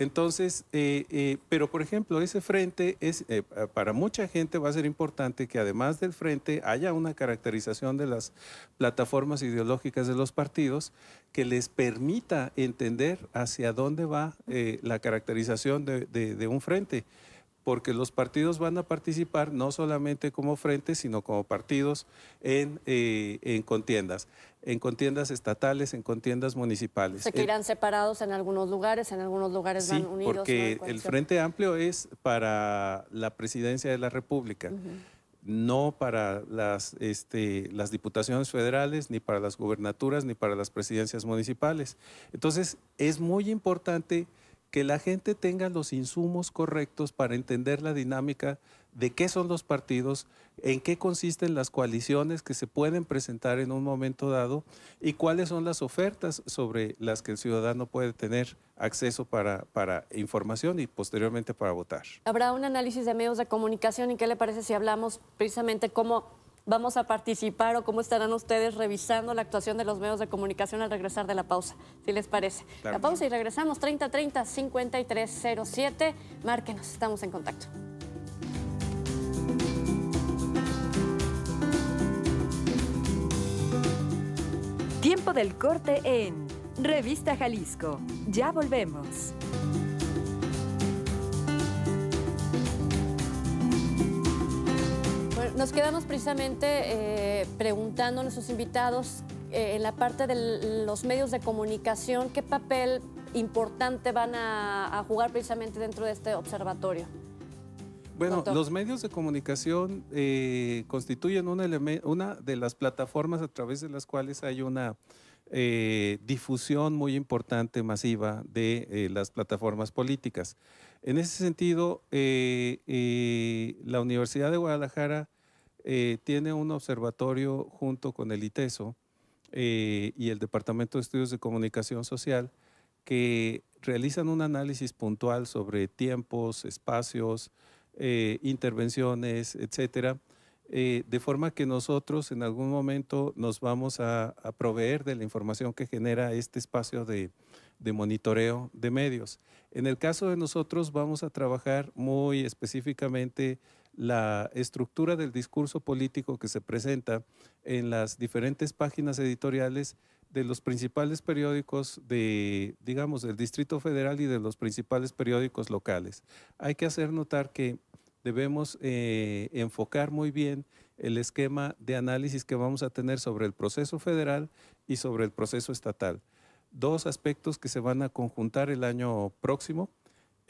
Entonces, eh, eh, pero por ejemplo, ese frente es, eh, para mucha gente va a ser importante que además del frente haya una caracterización de las plataformas ideológicas de los partidos que les permita entender hacia dónde va la caracterización de un frente porque los partidos van a participar no solamente como frente, sino como partidos en, eh, contiendas, en contiendas estatales, en contiendas municipales. Se irán separados en algunos lugares, en algunos lugares van unidos. Porque el Frente Amplio es para la presidencia de la República. no para las, este, las diputaciones federales, ni para las gubernaturas, ni para las presidencias municipales. Entonces, es muy importante que la gente tenga los insumos correctos para entender la dinámica de qué son los partidos, en qué consisten las coaliciones que se pueden presentar en un momento dado y cuáles son las ofertas sobre las que el ciudadano puede tener acceso para, información y posteriormente para votar. Habrá un análisis de medios de comunicación y qué le parece si hablamos precisamente cómo vamos a participar o cómo estarán ustedes revisando la actuación de los medios de comunicación al regresar de la pausa, si les parece. La pausa y regresamos 3030-5307. Márquenos, estamos en contacto. Tiempo del corte en Revista Jalisco. Ya volvemos. Nos quedamos precisamente eh, preguntando a nuestros invitados eh, en la parte de los medios de comunicación, ¿qué papel importante van a, jugar precisamente dentro de este observatorio? Bueno, los medios de comunicación eh, constituyen una de las plataformas a través de las cuales hay una difusión muy importante, masiva, de las plataformas políticas. En ese sentido, la Universidad de Guadalajara eh, tiene un observatorio junto con el ITESO eh, y el Departamento de Estudios de Comunicación Social que realizan un análisis puntual sobre tiempos, espacios, eh, intervenciones, etcétera, de forma que nosotros en algún momento nos vamos a, proveer de la información que genera este espacio de monitoreo de medios. En el caso de nosotros vamos a trabajar muy específicamente la estructura del discurso político que se presenta en las diferentes páginas editoriales de los principales periódicos de, digamos, del Distrito Federal y de los principales periódicos locales. Hay que hacer notar que debemos eh, enfocar muy bien el esquema de análisis que vamos a tener sobre el proceso federal y sobre el proceso estatal. Dos aspectos que se van a conjuntar el año próximo.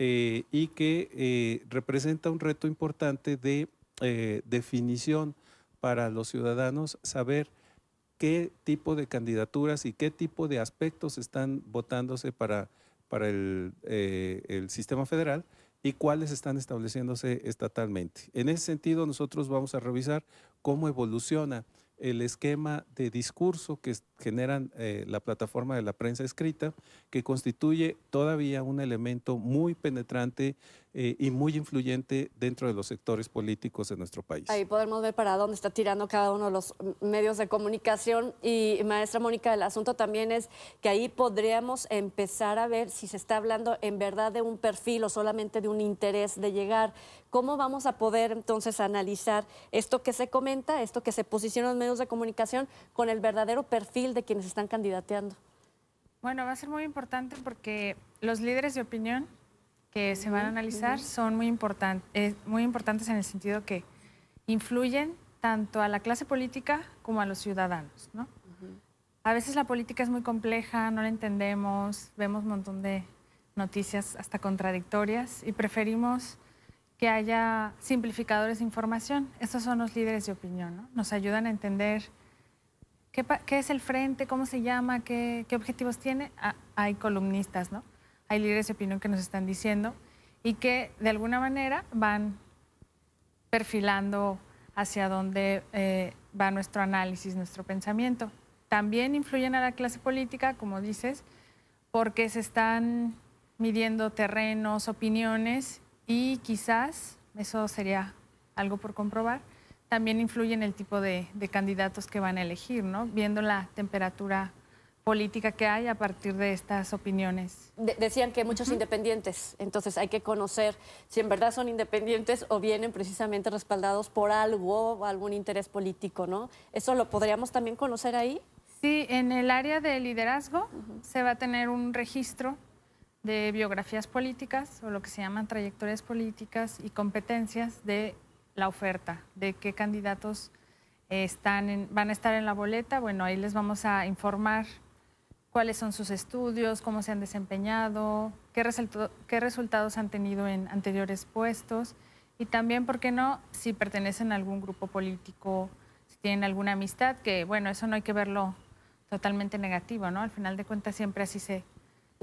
Eh, y que eh, representa un reto importante de eh, definición para los ciudadanos, saber qué tipo de candidaturas y qué tipo de aspectos están votándose para, el, el sistema federal y cuáles están estableciéndose estatalmente. En ese sentido, nosotros vamos a revisar cómo evoluciona el esquema de discurso que generan eh, la plataforma de la prensa escrita, que constituye todavía un elemento muy penetrante eh, y muy influyente dentro de los sectores políticos de nuestro país. Ahí podemos ver para dónde está tirando cada uno de los medios de comunicación. Y maestra Mónica, el asunto también es que ahí podríamos empezar a ver si se está hablando en verdad de un perfil o solamente de un interés de llegar. ¿Cómo vamos a poder entonces analizar esto que se comenta, esto que se posiciona en los medios de comunicación con el verdadero perfil de quienes están candidateando? Bueno, va a ser muy importante porque los líderes de opinión que se van a analizar son muy, es eh, muy importantes en el sentido que influyen tanto a la clase política como a los ciudadanos. ¿no? A veces la política es muy compleja, no la entendemos, vemos un montón de noticias hasta contradictorias y preferimos que haya simplificadores de información. Estos son los líderes de opinión, ¿no? nos ayudan a entender qué, es el frente, cómo se llama, qué, objetivos tiene. Ah, hay columnistas, ¿no? hay líderes de opinión que nos están diciendo y que de alguna manera van perfilando hacia dónde eh, va nuestro análisis, nuestro pensamiento. También influyen a la clase política, como dices, porque se están midiendo terrenos, opiniones y quizás, eso sería algo por comprobar, también influyen el tipo de, candidatos que van a elegir, ¿no? Viendo la temperatura política que hay a partir de estas opiniones. decían que muchos independientes, entonces hay que conocer si en verdad son independientes o vienen precisamente respaldados por algo, o algún interés político, ¿no? ¿Eso lo podríamos también conocer ahí? Sí, en el área de liderazgo se va a tener un registro de biografías políticas o lo que se llaman trayectorias políticas y competencias de la oferta, de qué candidatos eh, están van a estar en la boleta. Bueno, ahí les vamos a informar cuáles son sus estudios, cómo se han desempeñado, qué, qué resultados han tenido en anteriores puestos y también, ¿por qué no?, si pertenecen a algún grupo político, si tienen alguna amistad, que bueno, eso no hay que verlo totalmente negativo, ¿no? Al final de cuentas siempre así se,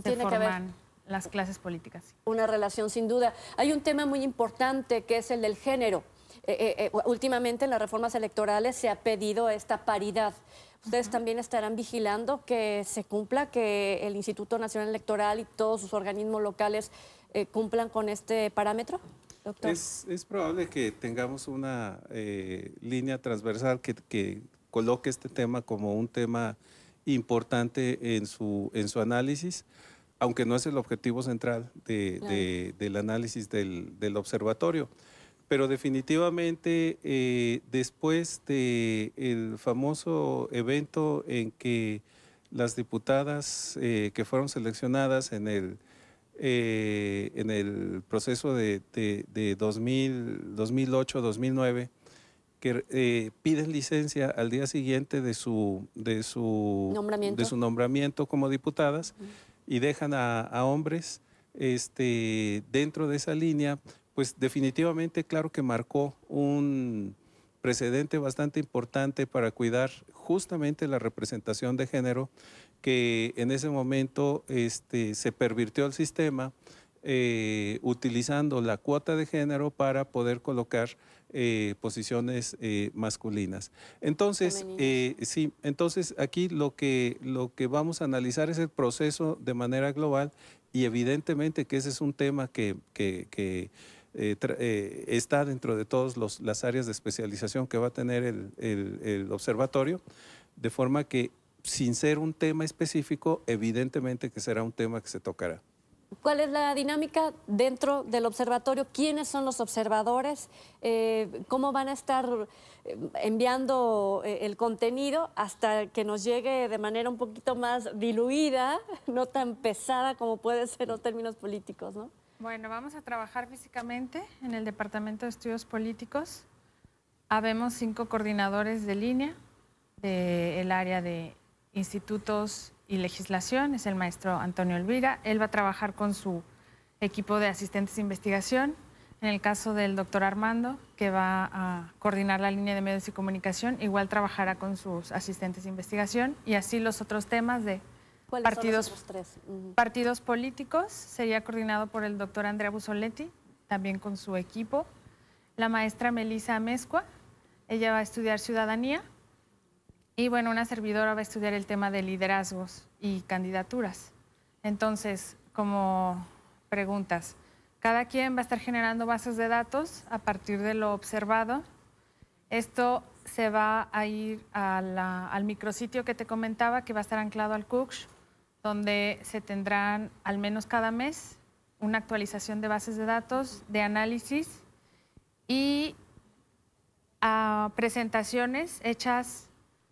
forman las clases políticas. Una relación sin duda. Hay un tema muy importante que es el del género. Eh, eh, eh, últimamente en las reformas electorales se ha pedido esta paridad. Ustedes también estarán vigilando que se cumpla, que el Instituto Nacional Electoral y todos sus organismos locales eh, cumplan con este parámetro. Es, probable que tengamos una eh, línea transversal que, coloque este tema como un tema importante en su, en su análisis, aunque no es el objetivo central del análisis del observatorio pero definitivamente eh, después del el famoso evento en que las diputadas eh, que fueron seleccionadas en el, eh, en el proceso de, 2008-2009, que piden licencia al día siguiente de su, de su, nombramiento. De su nombramiento como diputadas y dejan a, hombres este, dentro de esa línea, pues definitivamente claro que marcó un precedente bastante importante para cuidar justamente la representación de género que en ese momento este, se pervirtió el sistema eh, utilizando la cuota de género para poder colocar eh, posiciones eh, masculinas. Entonces, sí, entonces aquí lo que, lo que vamos a analizar es el proceso de manera global y evidentemente que ese es un tema que eh, eh, está dentro de todas las áreas de especialización que va a tener el, observatorio, de forma que sin ser un tema específico, evidentemente que será un tema que se tocará. ¿Cuál es la dinámica dentro del observatorio? ¿Quiénes son los observadores? Eh, ¿Cómo van a estar enviando el contenido hasta que nos llegue de manera un poquito más diluida, no tan pesada como puede ser los términos políticos? Bueno, vamos a trabajar físicamente en el Departamento de Estudios Políticos. Habemos cinco coordinadores de línea del área de institutos y legislación, es el maestro Antonio Elvira. Él va a trabajar con su equipo de asistentes de investigación, en el caso del doctor Armando, que va a coordinar la línea de medios y comunicación, igual trabajará con sus asistentes de investigación y así los otros temas de partidos, los tres? partidos políticos, sería coordinado por el doctor Andrea Busoletti, también con su equipo. La maestra Melisa Amezcua, ella va a estudiar ciudadanía. Y bueno, una servidora va a estudiar el tema de liderazgos y candidaturas. Entonces, como preguntas, cada quien va a estar generando bases de datos a partir de lo observado. Esto se va a ir al micrositio que te comentaba, que va a estar anclado al CUCSH, donde se tendrán al menos cada mes una actualización de bases de datos, de análisis y ah, presentaciones hechas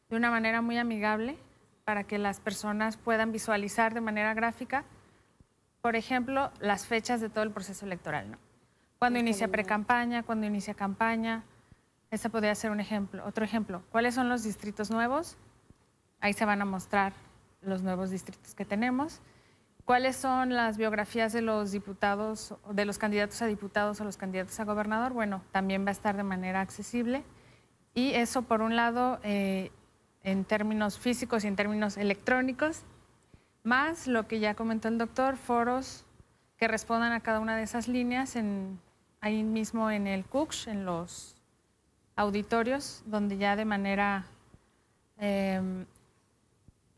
de una manera muy amigable para que las personas puedan visualizar de manera gráfica, por ejemplo, las fechas de todo el proceso electoral. ¿no? Cuando inicia precampaña, cuando inicia campaña, ese podría ser un ejemplo. Otro ejemplo, ¿cuáles son los distritos nuevos? Ahí se van a mostrar los nuevos distritos que tenemos. ¿Cuáles son las biografías de los diputados, de los candidatos a diputados o los candidatos a gobernador? Bueno, también va a estar de manera accesible. Y eso, por un lado, eh, en términos físicos y en términos electrónicos, más lo que ya comentó el doctor, foros que respondan a cada una de esas líneas en, ahí mismo en el Cux en los auditorios, donde ya de manera eh,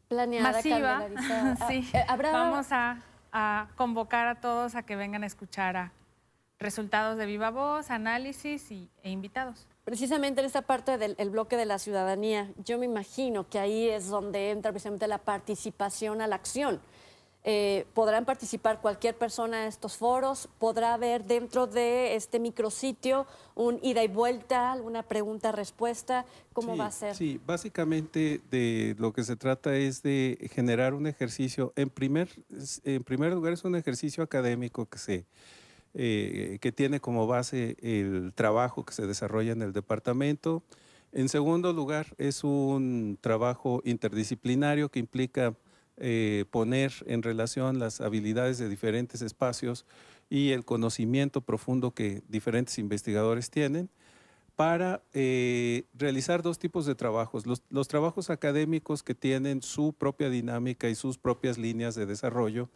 planeada, masiva. Ah, eh, Vamos a, convocar a todos a que vengan a escuchar a resultados de viva voz, análisis y, e invitados. Precisamente en esta parte del bloque de la ciudadanía, yo me imagino que ahí es donde entra precisamente la participación a la acción. Eh, podrán participar cualquier persona en estos foros, podrá haber dentro de este micrositio un ida y vuelta, alguna pregunta-respuesta, ¿cómo va a ser? Sí, básicamente de lo que se trata es de generar un ejercicio, en primer, en primer lugar es un ejercicio académico que se... Eh, que tiene como base el trabajo que se desarrolla en el departamento. En segundo lugar, es un trabajo interdisciplinario que implica eh, poner en relación las habilidades de diferentes espacios y el conocimiento profundo que diferentes investigadores tienen para eh, realizar dos tipos de trabajos. Los, trabajos académicos que tienen su propia dinámica y sus propias líneas de desarrollo.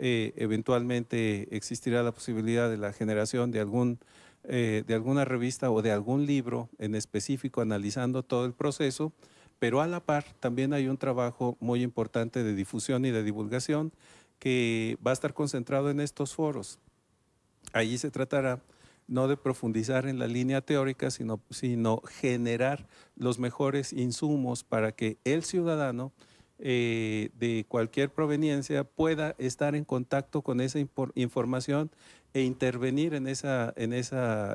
Eh, eventualmente existirá la posibilidad de la generación de alguna revista o de algún libro en específico analizando todo el proceso. Pero a la par también hay un trabajo muy importante de difusión y de divulgación que va a estar concentrado en estos foros. Allí se tratará no de profundizar en la línea teórica, sino, sino generar los mejores insumos para que el ciudadano eh, de cualquier proveniencia pueda estar en contacto con esa información e intervenir en esa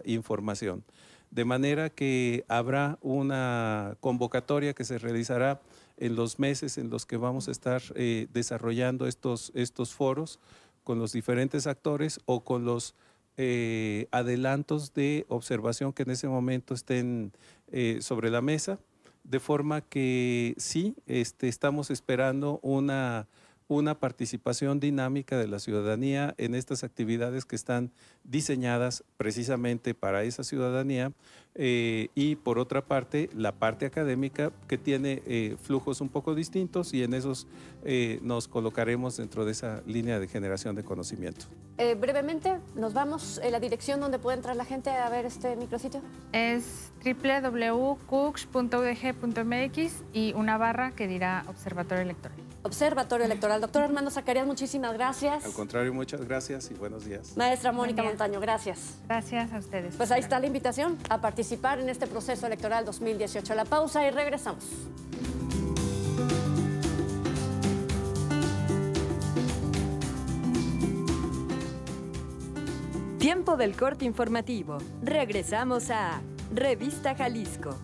información. De manera que habrá una convocatoria que se realizará en los meses en los que vamos a estar eh, desarrollando estos, estos foros con los diferentes actores o con los eh, adelantos de observación que en ese momento estén eh, sobre la mesa, de forma que sí, este, estamos esperando una, una participación dinámica de la ciudadanía en estas actividades que están diseñadas precisamente para esa ciudadanía eh, y por otra parte la parte académica que tiene eh, flujos un poco distintos y en esos eh, nos colocaremos dentro de esa línea de generación de conocimiento. brevemente, nos vamos la dirección donde puede entrar la gente a ver este micrositio. Es www.cux.udg.mx y una barra que dirá Observatorio Electoral. Observatorio Electoral. Doctor Armando Zacarías, muchísimas gracias. Al contrario, muchas gracias y buenos días. Maestra Mónica gracias. Gracias a ustedes. Pues ahí está la invitación a participar en este proceso electoral 2018. La pausa y regresamos. Tiempo del corte informativo. Regresamos a Revista Jalisco.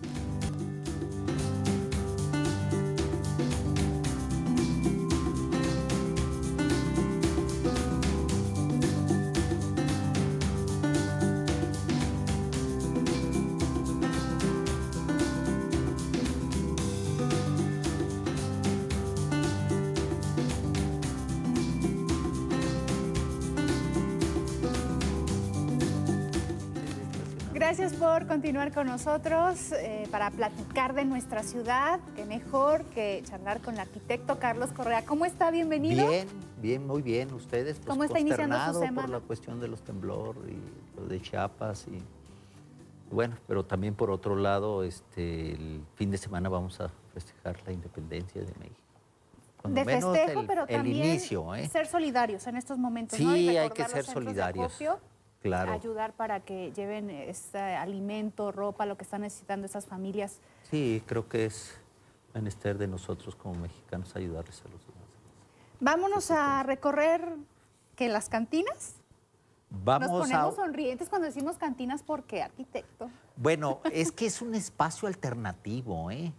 continuar con nosotros eh, para platicar de nuestra ciudad. Qué mejor que charlar con el arquitecto Carlos Correa. ¿Cómo está? Bienvenido. Bien, bien, muy bien. Ustedes, pues, ¿Cómo está iniciando su semana? por la cuestión de los temblor y los de Chiapas y bueno, pero también por otro lado, este, el fin de semana vamos a festejar la independencia de México. de festejo, pero también inicio, ¿eh? ser solidarios en estos momentos. Sí, hay que ser solidarios ayudar para que lleven este alimento, ropa, lo que están necesitando esas familias. Sí, creo que es menester de nosotros como mexicanos ayudarles a los demás. Vámonos a recorrer que las cantinas. Vamos Nos ponemos sonrientes cuando decimos cantinas, porque arquitecto? Bueno, es que es un espacio alternativo, ¿eh?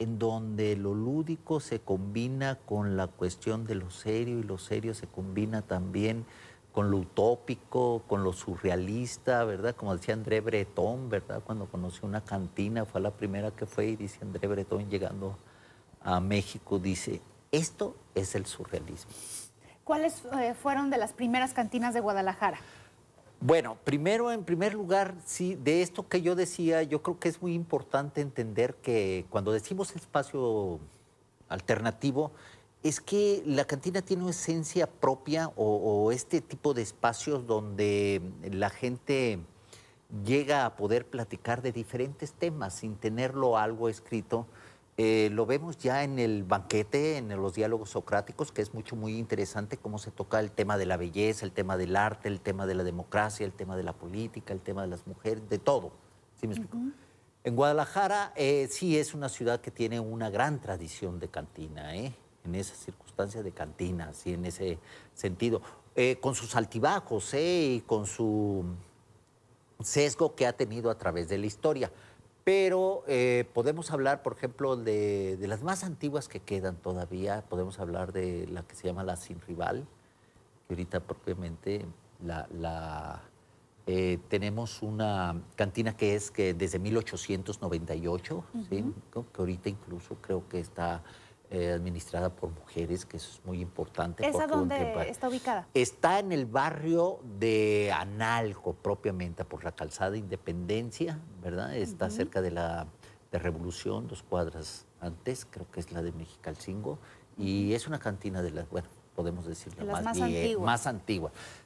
en donde lo lúdico se combina con la cuestión de lo serio y lo serio se combina también con lo utópico, con lo surrealista, ¿verdad? Como decía André Breton, ¿verdad? Cuando conoció una cantina, fue la primera que fue y dice André Breton llegando a México, dice, esto es el surrealismo. ¿Cuáles eh, fueron de las primeras cantinas de Guadalajara? Bueno, primero, en primer lugar, sí, de esto que yo decía, yo creo que es muy importante entender que cuando decimos espacio alternativo, es que la cantina tiene una esencia propia o, este tipo de espacios donde la gente llega a poder platicar de diferentes temas sin tenerlo algo escrito. Eh, lo vemos ya en el banquete, en los diálogos socráticos, que es mucho, muy interesante cómo se toca el tema de la belleza, el tema del arte, el tema de la democracia, el tema de la política, el tema de las mujeres, de todo. ¿Sí me explico? En Guadalajara eh, sí es una ciudad que tiene una gran tradición de cantina. ¿eh? en esa circunstancia de cantina, así en ese sentido. Eh, con sus altibajos eh, y con su sesgo que ha tenido a través de la historia. Pero eh, podemos hablar, por ejemplo, de, las más antiguas que quedan todavía. Podemos hablar de la que se llama la Sin Rival, que ahorita propiamente la, tenemos una cantina que es que desde 1898, que ahorita incluso creo que está eh, administrada por mujeres, que es muy importante. ¿Esa dónde está ubicada? Está en el barrio de Analco, propiamente, por la calzada Independencia, ¿verdad? Está cerca de la de Revolución, dos cuadras antes, creo que es la de Mexicalcingo, y es una cantina de las, bueno, podemos decirlo más, más,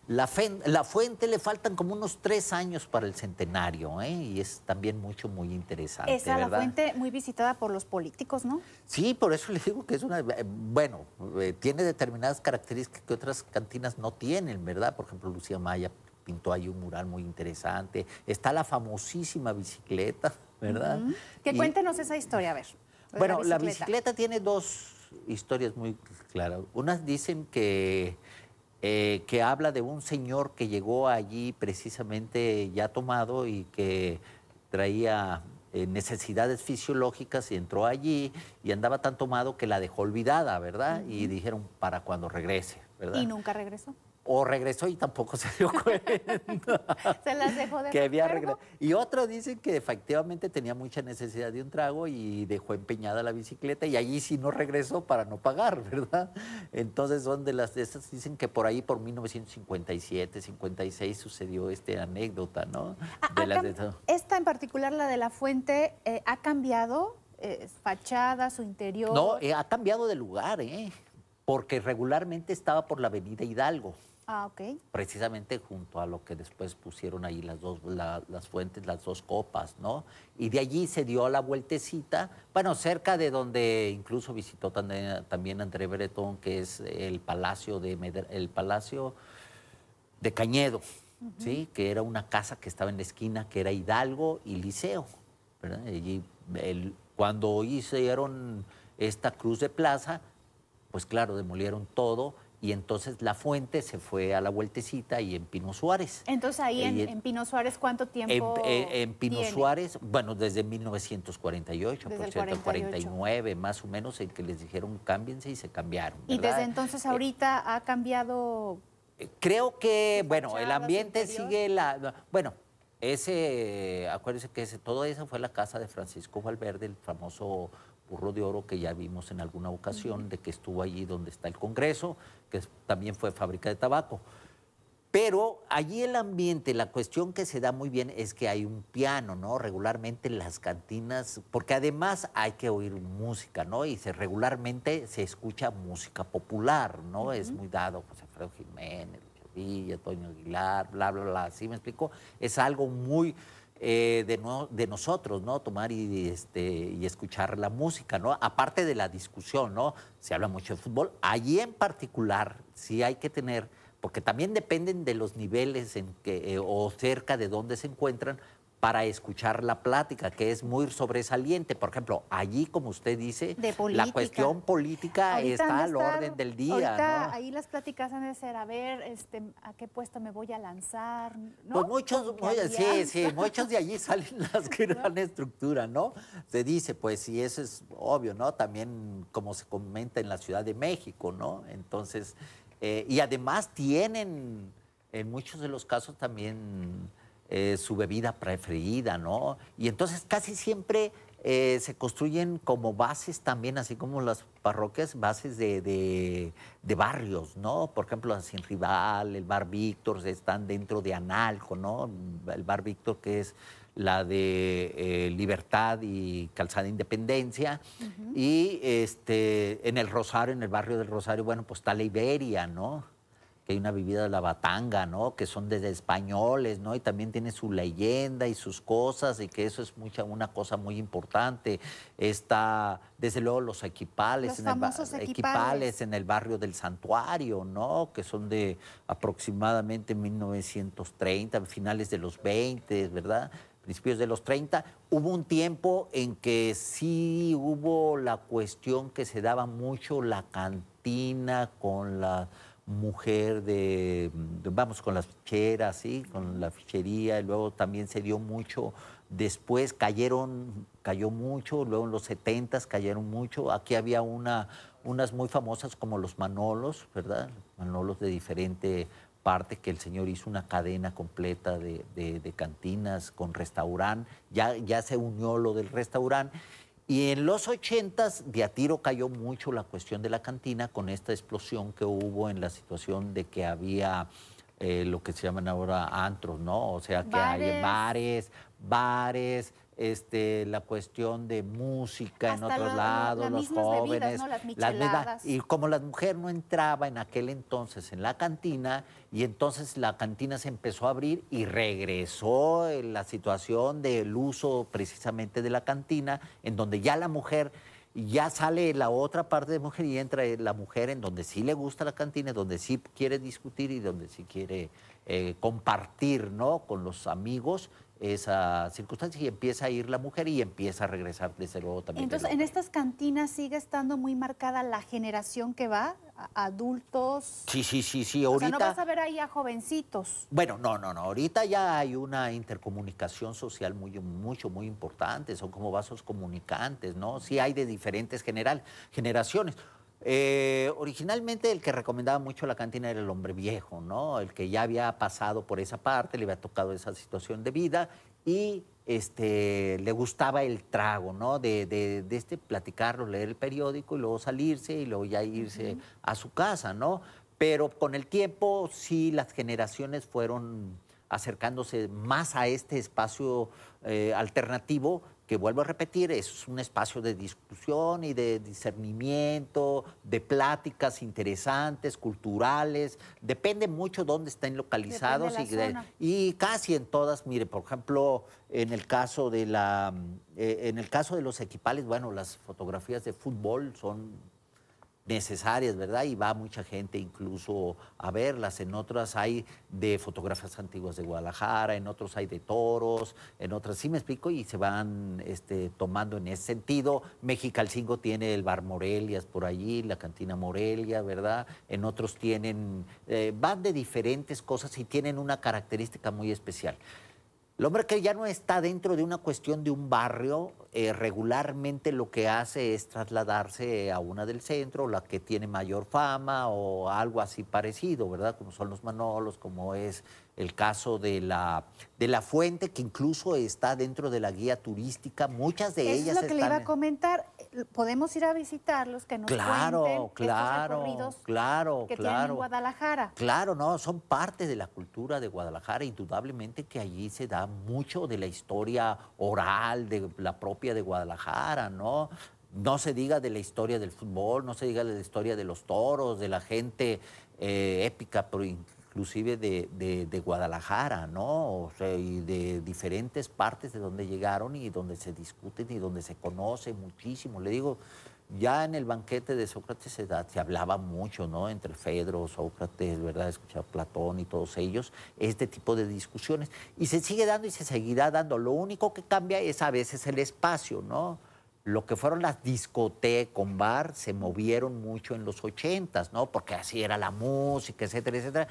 La, la, fuente le faltan como unos tres años para el centenario, ¿eh? y es también mucho, muy interesante. Esa la fuente muy visitada por los políticos, ¿no? Sí, por eso le digo que es una. Eh, bueno, eh, tiene determinadas características que otras cantinas no tienen, ¿verdad? Por ejemplo, Lucía Maya pintó ahí un mural muy interesante. Está la famosísima bicicleta, ¿verdad? Que cuéntenos esa historia, a ver. Bueno, la bicicleta tiene dos historias muy claras. Unas dicen que, eh, que habla de un señor que llegó allí precisamente ya tomado y que traía eh, necesidades fisiológicas y entró allí y andaba tan tomado que la dejó olvidada, ¿verdad? Y dijeron para cuando regrese, ¿verdad? Y nunca regresó o regresó y tampoco se dio cuenta. se las dejó de que había Y otros dicen que efectivamente tenía mucha necesidad de un trago y dejó empeñada la bicicleta y allí sí no regresó para no pagar, ¿verdad? Entonces son de las de esas dicen que por ahí por 1957, 56 sucedió esta anécdota, ¿no? esta en particular la de la fuente eh, ha cambiado eh, fachada, su interior. No, eh, ha cambiado de lugar, ¿eh? porque regularmente estaba por la avenida Hidalgo. Ah, precisamente junto a lo que después pusieron ahí las dos, las fuentes, las dos copas, ¿no? Y de allí se dio la vueltecita, bueno, cerca de donde incluso visitó también, André Breton, que es el palacio de, el palacio de Cañedo, ¿sí? Que era una casa que estaba en la esquina, que era Hidalgo y Liceo, ¿verdad? Allí, el, cuando hicieron esta cruz de plaza, pues claro, demolieron todo y entonces la fuente se fue a la vueltecita y en Pino Suárez. Entonces ahí en, Pino Suárez, ¿cuánto tiempo? En, eh, en Pino Suárez, bueno, desde 1948, por cierto, 49 más o menos, en que les dijeron cámbiense y se cambiaron. Y desde entonces eh, ahorita ha cambiado... Eh, creo que, bueno, el ambiente sigue la... Bueno, ese, acuérdense que ese, todo eso fue la casa de Francisco Valverde, el famoso burro de oro que ya vimos en alguna ocasión, de que estuvo allí donde está el Congreso que también fue fábrica de tabaco. Pero allí el ambiente, la cuestión que se da muy bien es que hay un piano, ¿no? Regularmente en las cantinas, porque además hay que oír música, ¿no? Y regularmente se escucha música popular, ¿no? Es muy dado José pues, Alfredo Jiménez, Lucho Villa, Toño Aguilar, bla, bla, bla. ¿Sí me explico? Es algo muy eh, de, de, nosotros, ¿no? Tomar y, este, y escuchar la música, ¿no? Aparte de la discusión, ¿no? Se habla mucho de fútbol. Allí en particular sí hay que tener, porque también dependen de los niveles en que, eh, o cerca de dónde se encuentran, para escuchar la plática, que es muy sobresaliente. Por ejemplo, allí, como usted dice, la cuestión política está al orden del día. Ahí las pláticas han de ser, a ver, este, a qué puesto me voy a lanzar. ¿no? Pues muchos, sí, sí, muchos de allí salen las grandes estructuras, estructura, ¿no? Se dice, pues, y eso es obvio, ¿no? También como se comenta en la Ciudad de México, ¿no? Entonces, eh, y además tienen, en muchos de los casos también eh, su bebida preferida, ¿no? Y entonces casi siempre eh, se construyen como bases también, así como las parroquias, bases de, barrios, ¿no? Por ejemplo, Sin Rival, el Bar Víctor, están dentro de Analco, ¿no? El Bar Víctor que es la de eh, Libertad y Calzada Independencia, y este, en el Rosario, en el barrio del Rosario, bueno, pues está la Iberia, ¿no? que hay una bebida de la batanga, ¿no? Que son de españoles, ¿no? Y también tiene su leyenda y sus cosas, y que eso es mucha, una cosa muy importante. Está, desde luego, los equipales, en, el, equipales. en el barrio del santuario, ¿no? Que son de aproximadamente 1930, finales de los 20, ¿verdad? principios de los 30, hubo un tiempo en que sí hubo la cuestión que se daba mucho la cantina con la mujer de, vamos, con las ficheras, ¿sí? con la fichería, y luego también se dio mucho, después cayeron, cayó mucho, luego en los 70 cayeron mucho, aquí había una, unas muy famosas como los Manolos, ¿verdad? Manolos de diferente parte, que el señor hizo una cadena completa de, de, cantinas con restaurante, ya, ya se unió lo del restaurante. Y en los 80 de a tiro cayó mucho la cuestión de la cantina con esta explosión que hubo en la situación de que había eh, lo que se llaman ahora antros, ¿no? O sea, que hay bares, bares, este, la cuestión de música en otros lados, los jóvenes, las, y como la mujer no entraba en aquel entonces en la cantina y entonces la cantina se empezó a abrir y regresó eh, la situación del uso precisamente de la cantina en donde ya la mujer ya sale la otra parte de mujer y entra eh, la mujer en donde sí le gusta la cantina, donde sí quiere discutir y donde sí quiere eh, compartir, ¿no? Con los amigos esa circunstancia y empieza a ir la mujer y empieza a regresar desde luego también. Entonces, en estas cantinas sigue estando muy marcada la generación que va, adultos. Sí, sí, sí, sí, ahorita. no vas a ver ahí a jovencitos. Bueno, no, no, no, ahorita ya hay una intercomunicación social muy mucho muy importante, son como vasos comunicantes, ¿no? Sí hay de diferentes general, generaciones. Eh, originalmente el que recomendaba mucho la cantina era el hombre viejo, ¿no? El que ya había pasado por esa parte, le había tocado esa situación de vida y este, le gustaba el trago, ¿no? De, este platicarlo, leer el periódico y luego salirse y luego ya irse a su casa, ¿no? Pero con el tiempo sí las generaciones fueron acercándose más a este espacio eh, alternativo que vuelvo a repetir, es un espacio de discusión y de discernimiento, de pláticas interesantes, culturales, depende mucho dónde estén localizados y, casi en todas, mire, por ejemplo, en el caso de la eh, en el caso de los equipales, bueno, las fotografías de fútbol son necesarias, ¿verdad? Y va mucha gente incluso a verlas. En otras hay de fotografías antiguas de Guadalajara, en otros hay de toros, en otras, sí me explico, y se van este, tomando en ese sentido. Mexicalcingo tiene el bar Morelias por allí, la cantina Morelia, ¿verdad? En otros tienen, eh, van de diferentes cosas y tienen una característica muy especial. El hombre que ya no está dentro de una cuestión de un barrio, eh, regularmente lo que hace es trasladarse a una del centro, la que tiene mayor fama o algo así parecido, ¿verdad? Como son los Manolos, como es el caso de la, de la fuente, que incluso está dentro de la guía turística. Muchas de ellas. Es lo que le iba a comentar podemos ir a visitarlos, que nos claro, cuenten claro, estos claro, que claro, en Guadalajara. Claro, no, son parte de la cultura de Guadalajara, indudablemente que allí se da mucho de la historia oral de la propia de Guadalajara, ¿no? No se diga de la historia del fútbol, no se diga de la historia de los toros, de la gente eh, épica, pero inclusive de, de, Guadalajara, ¿no? O sea, y de diferentes partes de donde llegaron y donde se discuten y donde se conoce muchísimo. Le digo, ya en el banquete de Sócrates se, se, hablaba mucho, ¿no? Entre Fedro, Sócrates, ¿verdad? Escuchar Platón y todos ellos, este tipo de discusiones. Y se sigue dando y se seguirá dando. Lo único que cambia es a veces el espacio, ¿no? Lo que fueron las discotecas con bar se movieron mucho en los ochentas, ¿no? Porque así era la música, etcétera, etcétera.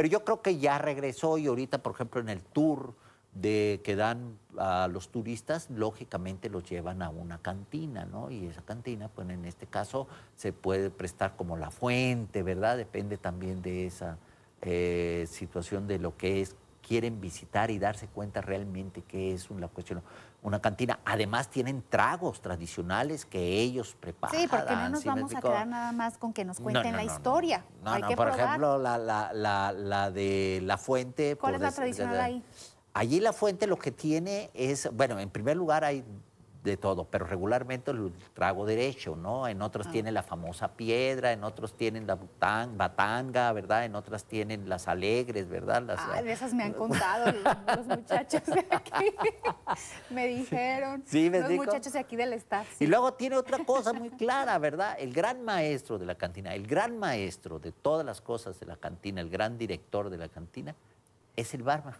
Pero yo creo que ya regresó y ahorita, por ejemplo, en el tour de que dan a los turistas, lógicamente los llevan a una cantina, ¿no? Y esa cantina, pues en este caso, se puede prestar como la fuente, ¿verdad? Depende también de esa eh, situación de lo que es, quieren visitar y darse cuenta realmente qué es una cuestión una cantina. Además tienen tragos tradicionales que ellos preparan. Sí, porque no nos vamos a quedar nada más con que nos cuenten la historia. No, Hay no, por ejemplo, la, de La Fuente. ¿Cuál es pues, la tradicional ahí? Allí la fuente lo que tiene es, bueno, en primer lugar hay de todo, pero regularmente lo trago derecho, ¿no? En otros ah. tiene la famosa piedra, en otros tienen la batanga, ¿verdad? En otras tienen las alegres, ¿verdad? Las, ah, de esas me han contado los, muchachos de aquí. me dijeron. Sí, los muchachos de aquí del staff. Y luego tiene otra cosa muy clara, ¿verdad? El gran maestro de la cantina, el gran maestro de todas las cosas de la cantina, el gran director de la cantina, es el barba.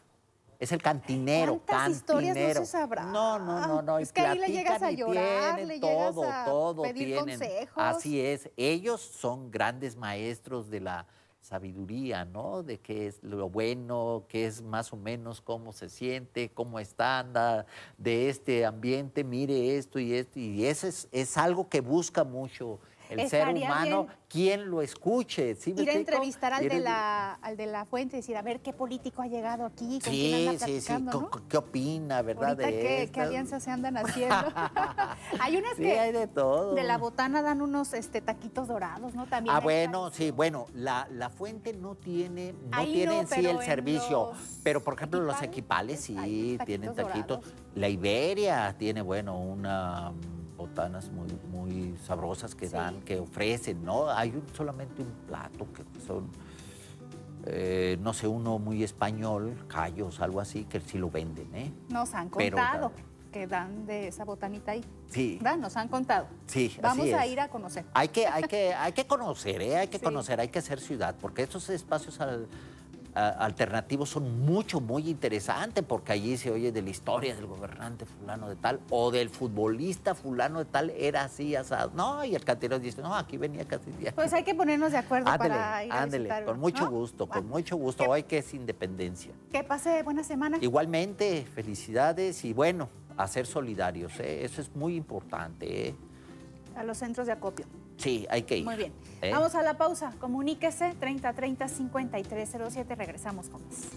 Es el cantinero, ¿Cuántas cantinero. historias no se sabrá? No, no, no, no. Es que ahí le llegas a llorar, le llegas a todo pedir consejos. Así es. Ellos son grandes maestros de la sabiduría, ¿no? De qué es lo bueno, qué es más o menos cómo se siente, cómo está, anda de este ambiente, mire esto y esto. Y eso es algo que busca mucho el ser humano, quien lo escuche. ¿sí Ir a entrevistar al, de la, al de la fuente, decir, a ver qué político ha llegado aquí, sí, sí, sí. ¿Qué opina, verdad? qué, alianzas se andan haciendo? hay unas que de, de la botana dan unos este, taquitos dorados, ¿no? También ah, bueno, sí, bueno, la, la fuente no tiene, no tiene en sí el servicio, pero por ejemplo los equipales sí, tienen taquitos. La Iberia tiene, bueno, una botanas muy, muy sabrosas que dan, que ofrecen, ¿no? Hay solamente un plato que son, eh, no sé, uno muy español, callos, algo así, que sí lo venden, ¿eh? Nos han contado que dan de esa botanita ahí. Sí. ¿Verdad? Nos han contado. Sí, Vamos a ir a conocer. Hay que, hay que, hay que conocer, ¿eh? Hay que conocer, hay que hacer ciudad, porque estos espacios al, alternativos son mucho, muy interesantes, porque allí se oye de la historia del gobernante fulano de tal o del futbolista fulano de tal, era así, asado. No, y el cantero dice, no, aquí venía casi día. Pues hay que ponernos de acuerdo para ir ándele, con mucho gusto, con mucho gusto. Hoy que es independencia. Que pase buena semana. Igualmente, felicidades y bueno, a ser solidarios, ¿eh? eso es muy importante. ¿eh? A los centros de acopio. Sí, hay que ir. Muy bien. ¿Eh? Vamos a la pausa. Comuníquese 3030-5307. Regresamos con más.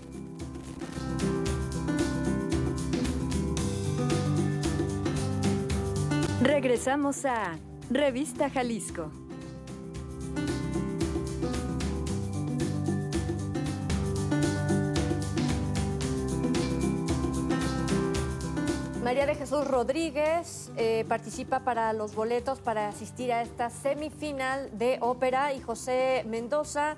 Regresamos a Revista Jalisco. María de Jesús Rodríguez eh, participa para los boletos para asistir a esta semifinal de ópera y José Mendoza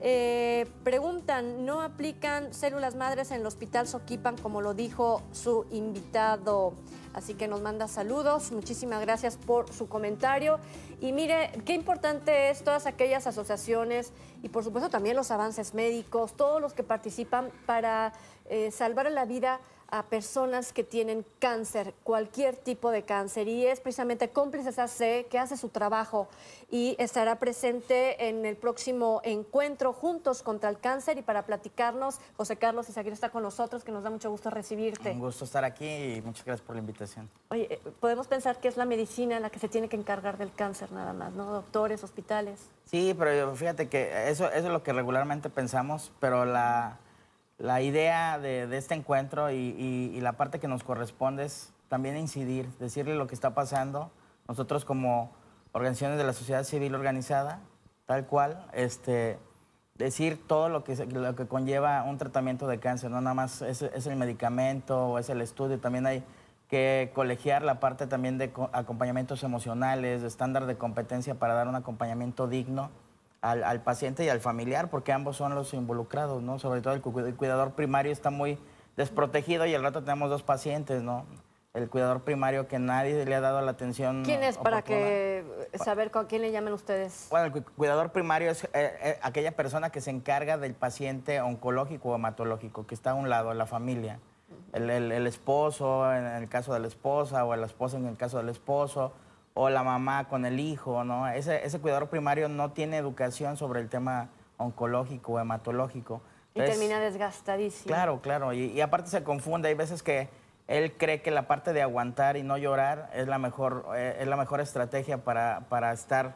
eh, preguntan, ¿no aplican células madres en el hospital Soquipan como lo dijo su invitado? Así que nos manda saludos, muchísimas gracias por su comentario. Y mire, qué importante es todas aquellas asociaciones y por supuesto también los avances médicos, todos los que participan para eh, salvar la vida a personas que tienen cáncer, cualquier tipo de cáncer, y es precisamente Cómplices AC que hace su trabajo y estará presente en el próximo encuentro Juntos contra el Cáncer y para platicarnos, José Carlos Isaguirre está con nosotros, que nos da mucho gusto recibirte. Un gusto estar aquí y muchas gracias por la invitación. Oye, eh, podemos pensar que es la medicina la que se tiene que encargar del cáncer nada más, ¿no? Doctores, hospitales. Sí, pero fíjate que eso, eso es lo que regularmente pensamos, pero la la idea de, este encuentro y, la parte que nos corresponde es también incidir, decirle lo que está pasando. Nosotros como organizaciones de la sociedad civil organizada, tal cual, este, decir todo lo que, que conlleva un tratamiento de cáncer, no nada más es, el medicamento o es el estudio, también hay que colegiar la parte también de acompañamientos emocionales, de estándar de competencia para dar un acompañamiento digno al, al, paciente y al familiar, porque ambos son los involucrados, ¿no? Sobre todo el, cuidador primario está muy desprotegido y al rato tenemos dos pacientes, ¿no? el cuidador primario que nadie le ha dado la atención. ¿Quién es para que saber con quién le llaman ustedes? Bueno, el cuidador primario es eh, eh, aquella persona que se encarga del paciente oncológico o hematológico, que está a un lado, la familia. El, el, el, esposo, en el caso de la esposa, o la esposa en el caso del esposo, o la mamá con el hijo, ¿no? Ese, ese cuidador primario no tiene educación sobre el tema oncológico o hematológico. y termina desgastadísimo. Claro, claro. Y, aparte se confunde. Hay veces que él cree que la parte de aguantar y no llorar es la mejor, eh, es la mejor estrategia para, para estar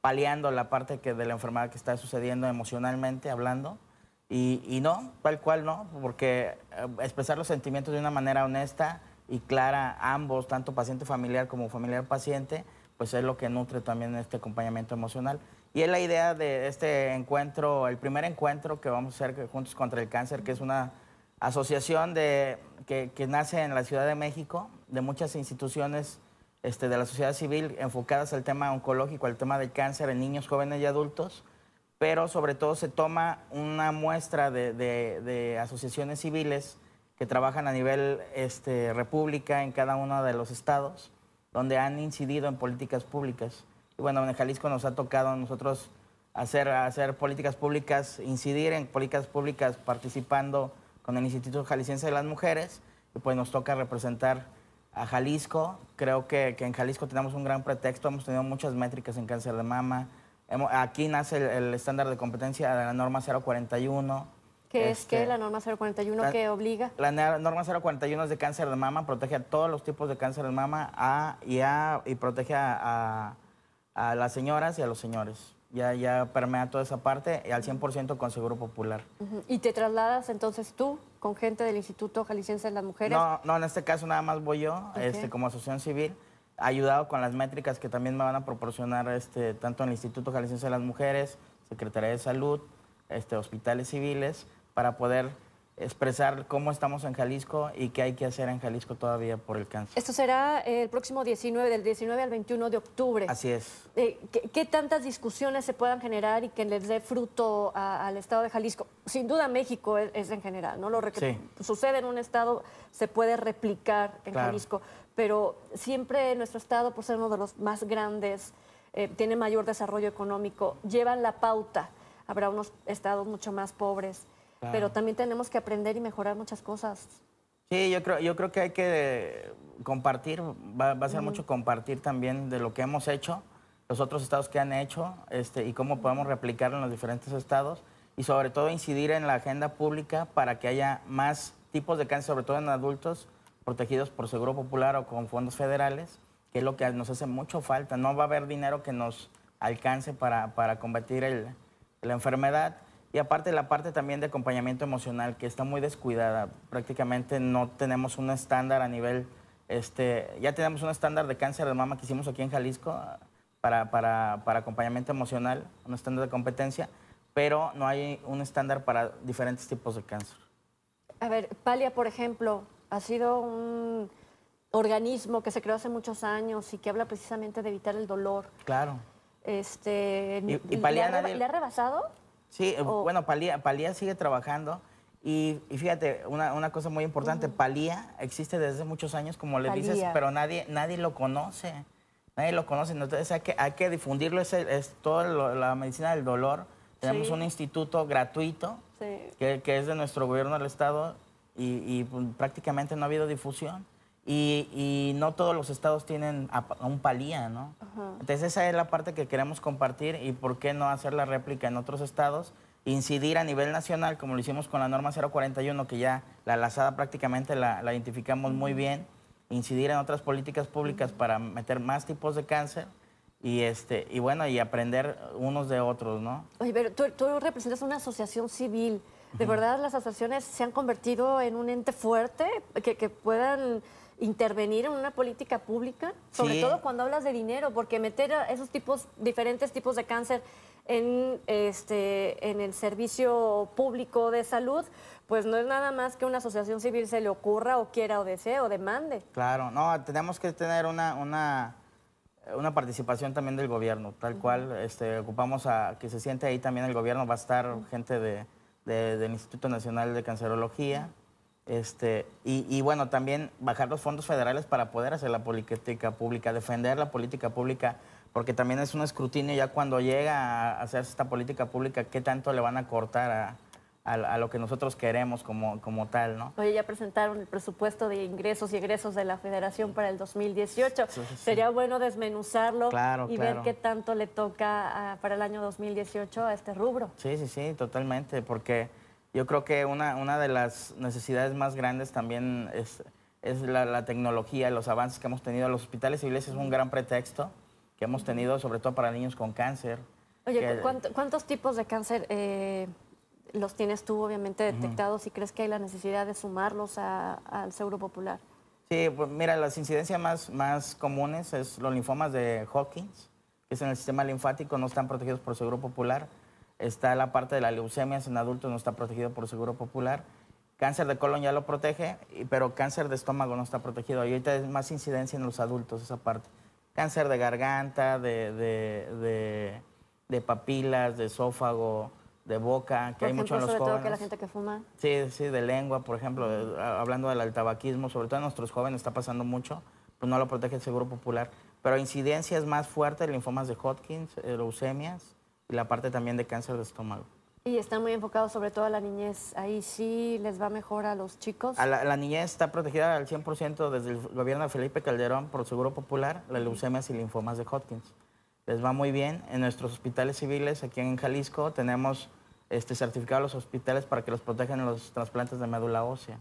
paliando la parte que, de la enfermedad que está sucediendo emocionalmente, hablando. Y, y no, tal cual no, porque eh, expresar los sentimientos de una manera honesta y clara, ambos, tanto paciente familiar como familiar paciente, pues es lo que nutre también este acompañamiento emocional. Y es la idea de este encuentro, el primer encuentro que vamos a hacer juntos contra el cáncer, que es una asociación de, que, que nace en la Ciudad de México, de muchas instituciones este, de la sociedad civil enfocadas al tema oncológico, al tema del cáncer en niños, jóvenes y adultos, pero sobre todo se toma una muestra de, de, de asociaciones civiles que trabajan a nivel este, república en cada uno de los estados, donde han incidido en políticas públicas. Y bueno, en Jalisco nos ha tocado a nosotros hacer, hacer políticas públicas, incidir en políticas públicas participando con el Instituto Jalisciense de las Mujeres, y pues nos toca representar a Jalisco. Creo que, en Jalisco tenemos un gran pretexto, hemos tenido muchas métricas en cáncer de mama, aquí nace el, el estándar de competencia de la norma 041, ¿Qué es que este, la norma 041 que obliga? La norma 041 es de cáncer de mama, protege a todos los tipos de cáncer de mama a, y, a, y protege a, las señoras y a los señores. Ya, ya permea toda esa parte y al 100% con Seguro Popular. ¿Y te trasladas entonces tú con gente del Instituto Jalisciense de las Mujeres? No, no en este caso nada más voy yo, este, como asociación civil, ayudado con las métricas que también me van a proporcionar este, tanto en el Instituto Jalisciense de las Mujeres, Secretaría de Salud, este, hospitales civiles, para poder expresar cómo estamos en Jalisco y qué hay que hacer en Jalisco todavía por el cáncer. Esto será el próximo 19, del 19 al 21 de octubre. Así es. Eh, ¿qué, tantas discusiones se puedan generar y que les dé fruto al Estado de Jalisco? Sin duda México es, en general, ¿no? Lo que sí. sucede en un Estado se puede replicar en Jalisco, pero siempre nuestro Estado, por ser uno de los más grandes, eh, tiene mayor desarrollo económico, llevan la pauta. Habrá unos estados mucho más pobres pero también tenemos que aprender y mejorar muchas cosas. Sí, yo creo, yo creo que hay que compartir, va, a ser mucho compartir también de lo que hemos hecho, los otros estados que han hecho este, y cómo podemos replicarlo en los diferentes estados y sobre todo incidir en la agenda pública para que haya más tipos de cáncer, sobre todo en adultos protegidos por Seguro Popular o con fondos federales, que es lo que nos hace mucho falta. No va a haber dinero que nos alcance para, para combatir la enfermedad y aparte la parte también de acompañamiento emocional, que está muy descuidada. Prácticamente no tenemos un estándar a nivel, este, ya tenemos un estándar de cáncer de mama que hicimos aquí en Jalisco para, acompañamiento emocional, un estándar de competencia, pero no hay un estándar para diferentes tipos de cáncer. A ver, Palia, por ejemplo, ha sido un organismo que se creó hace muchos años y que habla precisamente de evitar el dolor. Claro. Este, ¿Y, y ¿le, ¿Le ha rebasado? Sí, eh, oh. bueno, Palía, sigue trabajando. Y, y, fíjate, una, cosa muy importante, Palía existe desde muchos años, como le dices, pero nadie, nadie lo conoce. Nadie lo conoce. Entonces hay que, hay que difundirlo, es, es toda la medicina del dolor. Tenemos un instituto gratuito que, es de nuestro gobierno del Estado y, pues, prácticamente no ha habido difusión. Y, no todos los estados tienen un palía, ¿no? Entonces esa es la parte que queremos compartir y por qué no hacer la réplica en otros estados, incidir a nivel nacional, como lo hicimos con la norma 041, que ya la lazada prácticamente la, identificamos muy bien, incidir en otras políticas públicas para meter más tipos de cáncer. Y, este, y bueno, y aprender unos de otros, ¿no? Oye, pero tú, representas una asociación civil. ¿De verdad las asociaciones se han convertido en un ente fuerte que, que puedan intervenir en una política pública, sobre todo cuando hablas de dinero, porque meter esos tipos, diferentes tipos de cáncer en, este, en el servicio público de salud, pues no es nada más que una asociación civil se le ocurra o quiera o desea o demande. Claro, no, tenemos que tener una, participación también del gobierno, tal cual este, ocupamos a que se siente ahí también el gobierno, va a estar gente del Instituto Nacional de Cancerología. Este, y, y, bueno, también bajar los fondos federales para poder hacer la política pública, defender la política pública, porque también es un escrutinio ya cuando llega a hacerse esta política pública, qué tanto le van a cortar a, lo que nosotros queremos como, como tal, ¿no? Oye, ya presentaron el presupuesto de ingresos y egresos de la Federación para el 2018. Sería bueno desmenuzarlo y ver qué tanto le toca para el año 2018 a este rubro. Sí, sí, sí, totalmente, porque yo creo que una, una de las necesidades más grandes también es, es la, la, tecnología, los avances que hemos tenido. en Los hospitales civiles es un gran pretexto que hemos tenido, sobre todo para niños con cáncer. Oye, ¿cuántos tipos de cáncer eh, los tienes tú obviamente detectados y crees que hay la necesidad de sumarlos al Seguro Popular? Sí, pues mira, las incidencias más, más comunes es los linfomas de Hawkins, que es en el sistema linfático, no están protegidos por Seguro Popular está la parte de la leucemias en adultos, no está protegido por Seguro Popular. Cáncer de colon ya lo protege, pero cáncer de estómago no está protegido. Y ahorita es más incidencia en los adultos esa parte. Cáncer de garganta, de, papilas, de esófago, de boca, que hay mucho en los sobre Todo que la gente que fuma. Sí, sí, de lengua, por ejemplo, eh, hablando del tabaquismo, sobre todo en nuestros jóvenes está pasando mucho, pues no lo protege el Seguro Popular. Pero incidencia es más fuertes, linfomas de Hodgkin, eh, leucemias, y la parte también de cáncer de estómago. Y están muy enfocados sobre todo a la niñez. Ahí sí les va mejor a los chicos. A la, niñez está protegida al 100% desde el gobierno de Felipe Calderón por Seguro Popular, la leucemias y linfomas de Hodgkins. Les va muy bien. En nuestros hospitales civiles, aquí en Jalisco, tenemos este, certificado los hospitales para que los protejan en los trasplantes de médula ósea.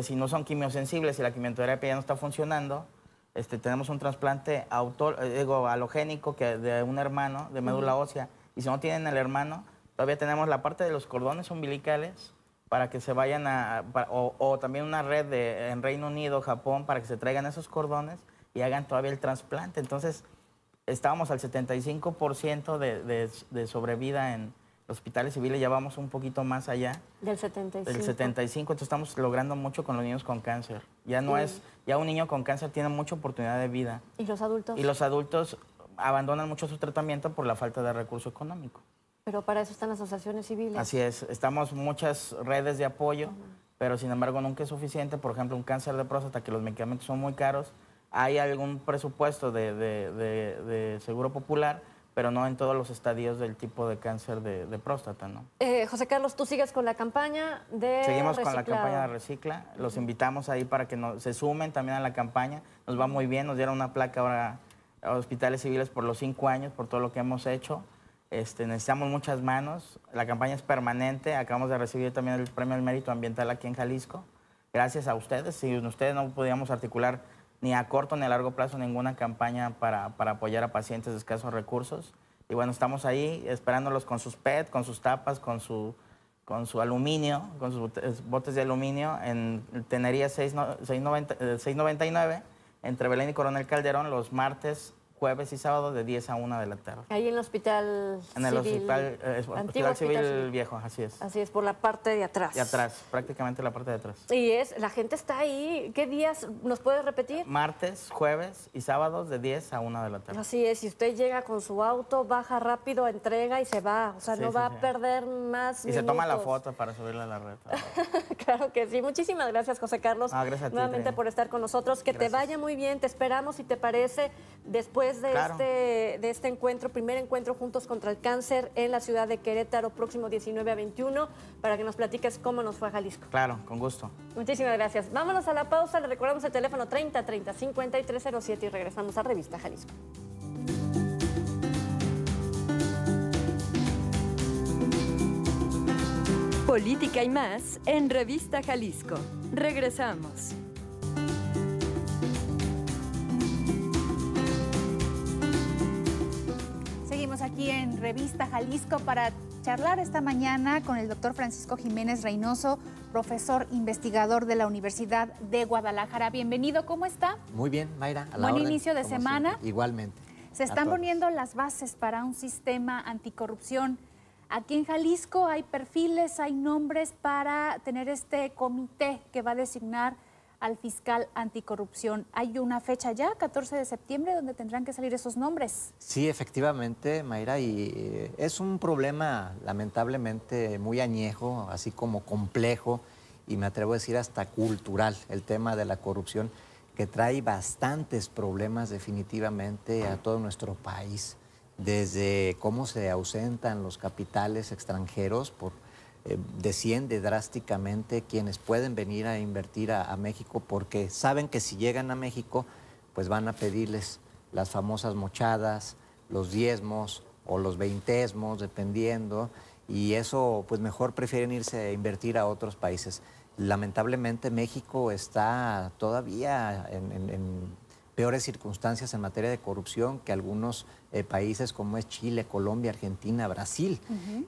si no son quimiosensibles, y la quimioterapia ya no está funcionando, este, tenemos un trasplante auto, eh, digo, halogénico que, de un hermano de médula ósea. Y si no tienen el hermano, todavía tenemos la parte de los cordones umbilicales para que se vayan a, o, también una red de, en Reino Unido, Japón, para que se traigan esos cordones y hagan todavía el trasplante. Entonces, estábamos al 75% de, de, de, sobrevida en hospitales civiles, ya vamos un poquito más allá. Del 75. Del 75, entonces estamos logrando mucho con los niños con cáncer. Ya no es, ya un niño con cáncer tiene mucha oportunidad de vida. ¿Y los adultos? Y los adultos, abandonan mucho su tratamiento por la falta de recurso económico. Pero para eso están las asociaciones civiles. Así es, estamos muchas redes de apoyo, pero sin embargo nunca es suficiente. Por ejemplo, un cáncer de próstata, que los medicamentos son muy caros, hay algún presupuesto de, de, de, seguro popular, pero no en todos los estadios del tipo de cáncer de, de próstata, ¿no? Eh, José Carlos, tú sigues con la campaña de Seguimos con la campaña de Recicla. Los invitamos ahí para que nos, se sumen también a la campaña. Nos va muy bien, nos dieron una placa ahora hospitales civiles por los cinco años, por todo lo que hemos hecho. Este, necesitamos muchas manos. La campaña es permanente. Acabamos de recibir también el Premio al Mérito Ambiental aquí en Jalisco. Gracias a ustedes. Sin ustedes no podíamos articular ni a corto ni a largo plazo ninguna campaña para, para apoyar a pacientes de escasos recursos. Y bueno, estamos ahí esperándolos con sus PET, con sus tapas, con su, con su aluminio, con sus botes de aluminio en Tenería 699, eh, entre Belén y Coronel Calderón, los martes jueves y sábado de 10 a 1 de la tarde. Ahí en el hospital En el eh, hospital, antiguo civil viejo, así es. Así es, por la parte de atrás. De atrás, prácticamente la parte de atrás. Y es, la gente está ahí, ¿qué días nos puedes repetir? Martes, jueves y sábados de 10 a 1 de la tarde. Así es, y usted llega con su auto, baja rápido, entrega y se va, o sea, no va a perder más Y se toma la foto para subirla a la red. claro que sí, muchísimas gracias José Carlos. Ah, gracias a ti, nuevamente por estar con nosotros, que te vaya muy bien, te esperamos y te parece después de, este, de este encuentro, primer encuentro juntos contra el cáncer en la ciudad de Querétaro, próximo 19 a 21, para que nos platiques cómo nos fue a Jalisco. Claro, con gusto. Muchísimas gracias. Vámonos a la pausa, le recordamos el teléfono 30 30 5307 y regresamos a Revista Jalisco. Política y más en Revista Jalisco. Regresamos. aquí en Revista Jalisco para charlar esta mañana con el doctor Francisco Jiménez Reynoso, profesor investigador de la Universidad de Guadalajara. Bienvenido, ¿cómo está? Muy bien, Mayra. Buen inicio de semana. Igualmente. Se están poniendo las bases para un sistema anticorrupción. Aquí en Jalisco hay perfiles, hay nombres para tener este comité que va a designar al fiscal anticorrupción. ¿Hay una fecha ya, 14 de septiembre, donde tendrán que salir esos nombres? Sí, efectivamente, Mayra, y eh, es un problema lamentablemente muy añejo, así como complejo, y me atrevo a decir hasta cultural, el tema de la corrupción, que trae bastantes problemas definitivamente a todo nuestro país desde cómo se ausentan los capitales extranjeros por eh, desciende drásticamente quienes pueden venir a invertir a, México porque saben que si llegan a México, pues van a pedirles las famosas mochadas, los diezmos o los veintesmos, dependiendo, y eso, pues mejor prefieren irse a invertir a otros países. Lamentablemente México está todavía en, en peores circunstancias en materia de corrupción que algunos eh, países como es Chile, Colombia, Argentina, Brasil.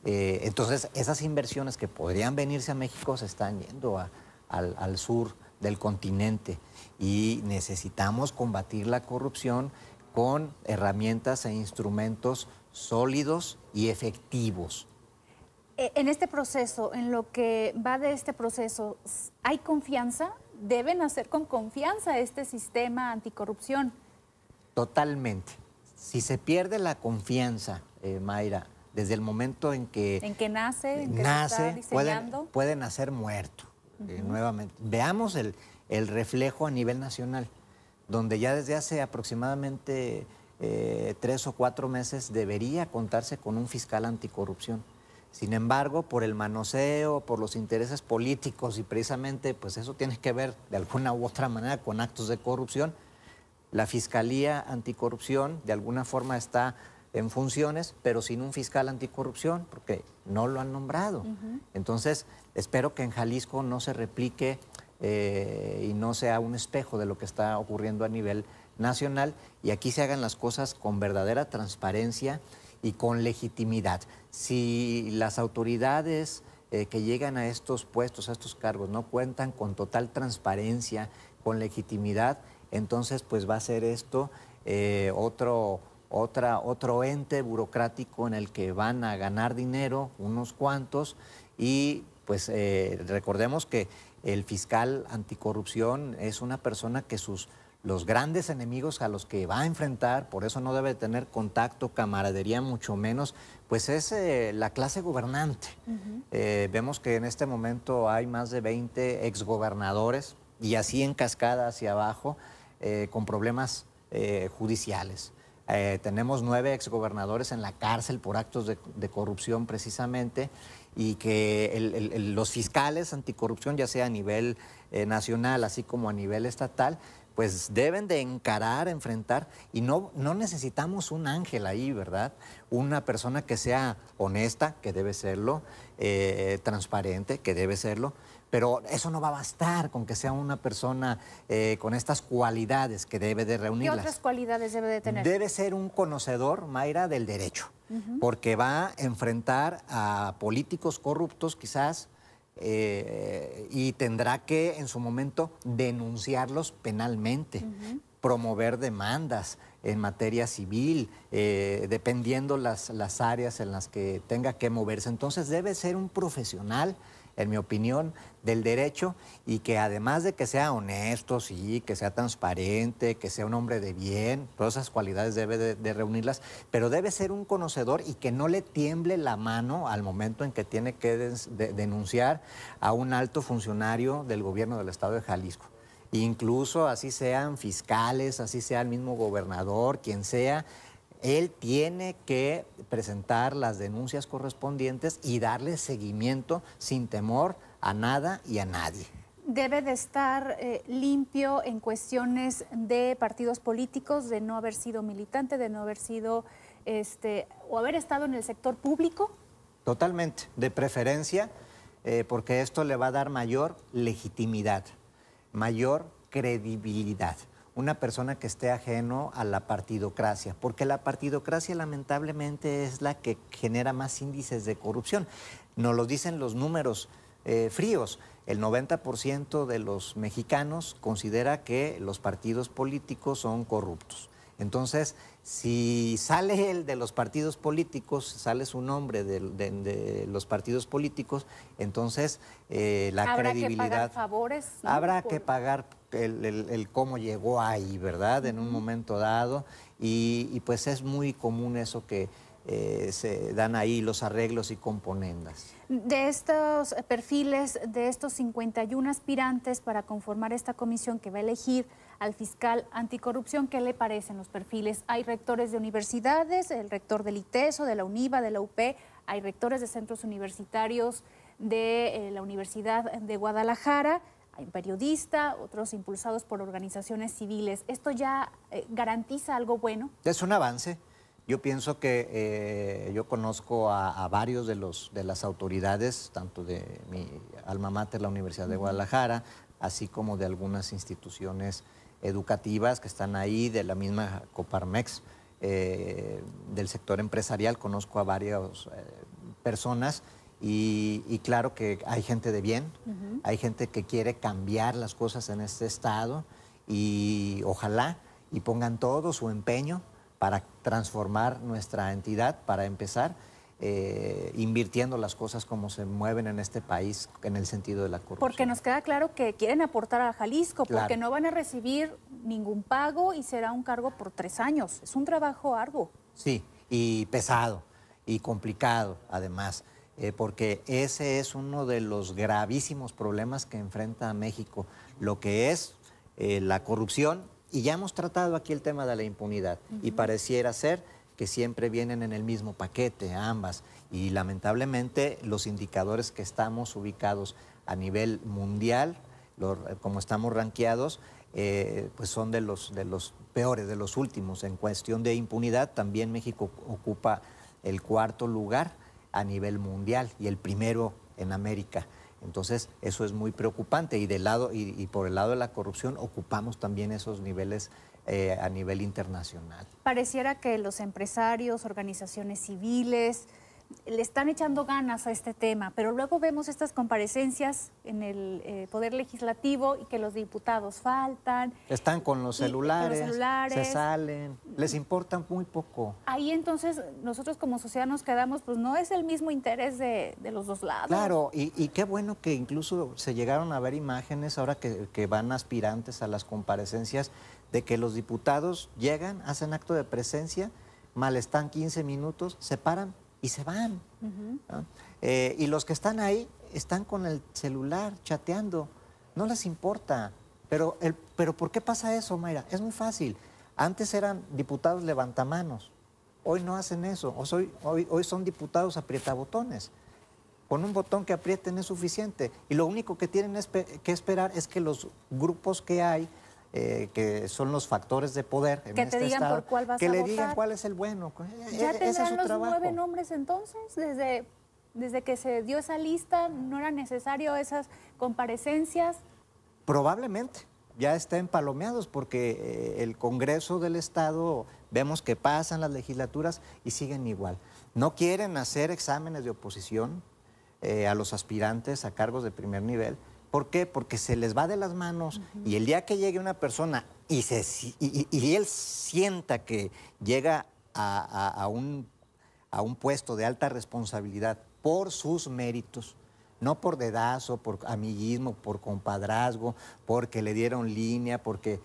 Eh, entonces, esas inversiones que podrían venirse a México se están yendo al sur del continente y necesitamos combatir la corrupción con herramientas e instrumentos sólidos y efectivos. E, en este proceso, en lo que va de este proceso, ¿hay confianza? ¿Deben hacer con confianza este sistema anticorrupción? Totalmente si se pierde la confianza, eh, Mayra, desde el momento en que... En que nace, en pueden, nacer muerto eh, nuevamente. Veamos el, reflejo a nivel nacional, donde ya desde hace aproximadamente eh, tres o cuatro meses debería contarse con un fiscal anticorrupción. Sin embargo, por el manoseo, por los intereses políticos y precisamente, pues eso tiene que ver de alguna u otra manera con actos de corrupción, la Fiscalía Anticorrupción de alguna forma está en funciones, pero sin un fiscal anticorrupción, porque no lo han nombrado. Entonces, espero que en Jalisco no se replique eh, y no sea un espejo de lo que está ocurriendo a nivel nacional y aquí se hagan las cosas con verdadera transparencia y con legitimidad. Si las autoridades eh, que llegan a estos puestos, a estos cargos, no cuentan con total transparencia, con legitimidad, entonces pues va a ser esto eh, otro, ente burocrático en el que van a ganar dinero unos cuantos y pues eh, recordemos que el fiscal anticorrupción es una persona que sus los grandes enemigos a los que va a enfrentar, por eso no debe tener contacto, camaradería, mucho menos, pues es eh, la clase gobernante. vemos que en este momento hay más de 20 exgobernadores y así en cascada hacia abajo. Eh, con problemas eh, judiciales. Eh, tenemos nueve exgobernadores en la cárcel por actos de, corrupción precisamente y que los fiscales anticorrupción, ya sea a nivel nacional así como a nivel estatal, pues deben de encarar, enfrentar, y no, necesitamos un ángel ahí, ¿verdad? Una persona que sea honesta, que debe serlo, transparente, que debe serlo, pero eso no va a bastar con que sea una persona eh, con estas cualidades que debe de reunirlas. ¿Qué otras cualidades debe de tener? Debe ser un conocedor, Mayra, del derecho, porque va a enfrentar a políticos corruptos quizás eh, y tendrá que en su momento denunciarlos penalmente, promover demandas en materia civil, eh, dependiendo las, las áreas en las que tenga que moverse. Entonces debe ser un profesional en mi opinión, del derecho y que además de que sea honesto, sí, que sea transparente, que sea un hombre de bien, todas esas cualidades debe de, reunirlas, pero debe ser un conocedor y que no le tiemble la mano al momento en que tiene que denunciar a un alto funcionario del gobierno del estado de Jalisco. Incluso así sean fiscales, así sea el mismo gobernador, quien sea, él tiene que presentar las denuncias correspondientes y darle seguimiento sin temor a nada y a nadie debe de estar eh, limpio en cuestiones de partidos políticos, de no haber sido militante, de no haber sido este, o haber estado en el sector público? Totalmente, de preferencia, eh, porque esto le va a dar mayor legitimidad, mayor credibilidad una persona que esté ajeno a la partidocracia, porque la partidocracia lamentablemente es la que genera más índices de corrupción. Nos lo dicen los números eh, fríos. El 90% de los mexicanos considera que los partidos políticos son corruptos. Entonces, si sale el de los partidos políticos, sale su nombre de, los partidos políticos, entonces eh, la ¿Habrá credibilidad. Que pagar favores, Habrá que pagar el, cómo llegó ahí, ¿verdad? En un momento dado. Y, pues es muy común eso que eh, se dan ahí los arreglos y componendas. De estos perfiles, de estos 51 aspirantes para conformar esta comisión que va a elegir al fiscal anticorrupción, ¿qué le parecen los perfiles? Hay rectores de universidades, el rector del ITESO, de la UNIVA, de la UP, hay rectores de centros universitarios de eh, la Universidad de Guadalajara. Hay periodista, otros impulsados por organizaciones civiles. ¿Esto ya eh, garantiza algo bueno? Es un avance. Yo pienso que eh, yo conozco a, varios de, los, de las autoridades, tanto de mi alma mater, la Universidad de Guadalajara, así como de algunas instituciones educativas que están ahí, de la misma Coparmex, eh, del sector empresarial, conozco a varias personas y, claro que hay gente de bien, hay gente que quiere cambiar las cosas en este estado y ojalá y pongan todo su empeño para transformar nuestra entidad, para empezar eh, invirtiendo las cosas como se mueven en este país en el sentido de la corrupción. Porque nos queda claro que quieren aportar a Jalisco, porque no van a recibir ningún pago y será un cargo por tres años. Es un trabajo arduo. Sí, y pesado y complicado además. Eh, porque ese es uno de los gravísimos problemas que enfrenta México, lo que es eh, la corrupción, y ya hemos tratado aquí el tema de la impunidad, y pareciera ser que siempre vienen en el mismo paquete ambas, y lamentablemente los indicadores que estamos ubicados a nivel mundial, como estamos ranqueados, eh, pues son de los, de los peores, de los últimos. En cuestión de impunidad, también México ocupa el cuarto lugar a nivel mundial y el primero en América. Entonces, eso es muy preocupante y, del lado, y, por el lado de la corrupción ocupamos también esos niveles eh, a nivel internacional. Pareciera que los empresarios, organizaciones civiles, le están echando ganas a este tema, pero luego vemos estas comparecencias en el eh, Poder Legislativo y que los diputados faltan. Están con los, celulares, se salen, les importan muy poco. Ahí entonces nosotros como sociedad nos quedamos, pues no es el mismo interés de, los dos lados. Claro, y, qué bueno que incluso se llegaron a ver imágenes ahora que, van aspirantes a las comparecencias de que los diputados llegan, hacen acto de presencia, mal están 15 minutos, se paran y se van. Eh, y los que están ahí están con el celular chateando, no les importa. Pero, el, pero ¿por qué pasa eso, Mayra? Es muy fácil. Antes eran diputados levantamanos, hoy no hacen eso, hoy, hoy, hoy son diputados aprietabotones. Con un botón que aprieten es suficiente. Y lo único que tienen que esperar es que los grupos que hay eh, que son los factores de poder. En que te este digan por cuál vas a votar. le digan cuál es el bueno. E-, ¿Ya e-, tendrán los nueve nombres entonces? Desde, que se dio esa lista, ¿no era necesario esas comparecencias? Probablemente. Ya estén palomeados porque eh, el Congreso del Estado vemos que pasan las legislaturas y siguen igual. No quieren hacer exámenes de oposición eh, a los aspirantes a cargos de primer nivel ¿Por qué? Porque se les va de las manos y el día que llegue una persona y, y, él sienta que llega a, un, a, un, puesto de alta responsabilidad por sus méritos, no por dedazo, por amiguismo, por compadrazgo, porque le dieron línea, porque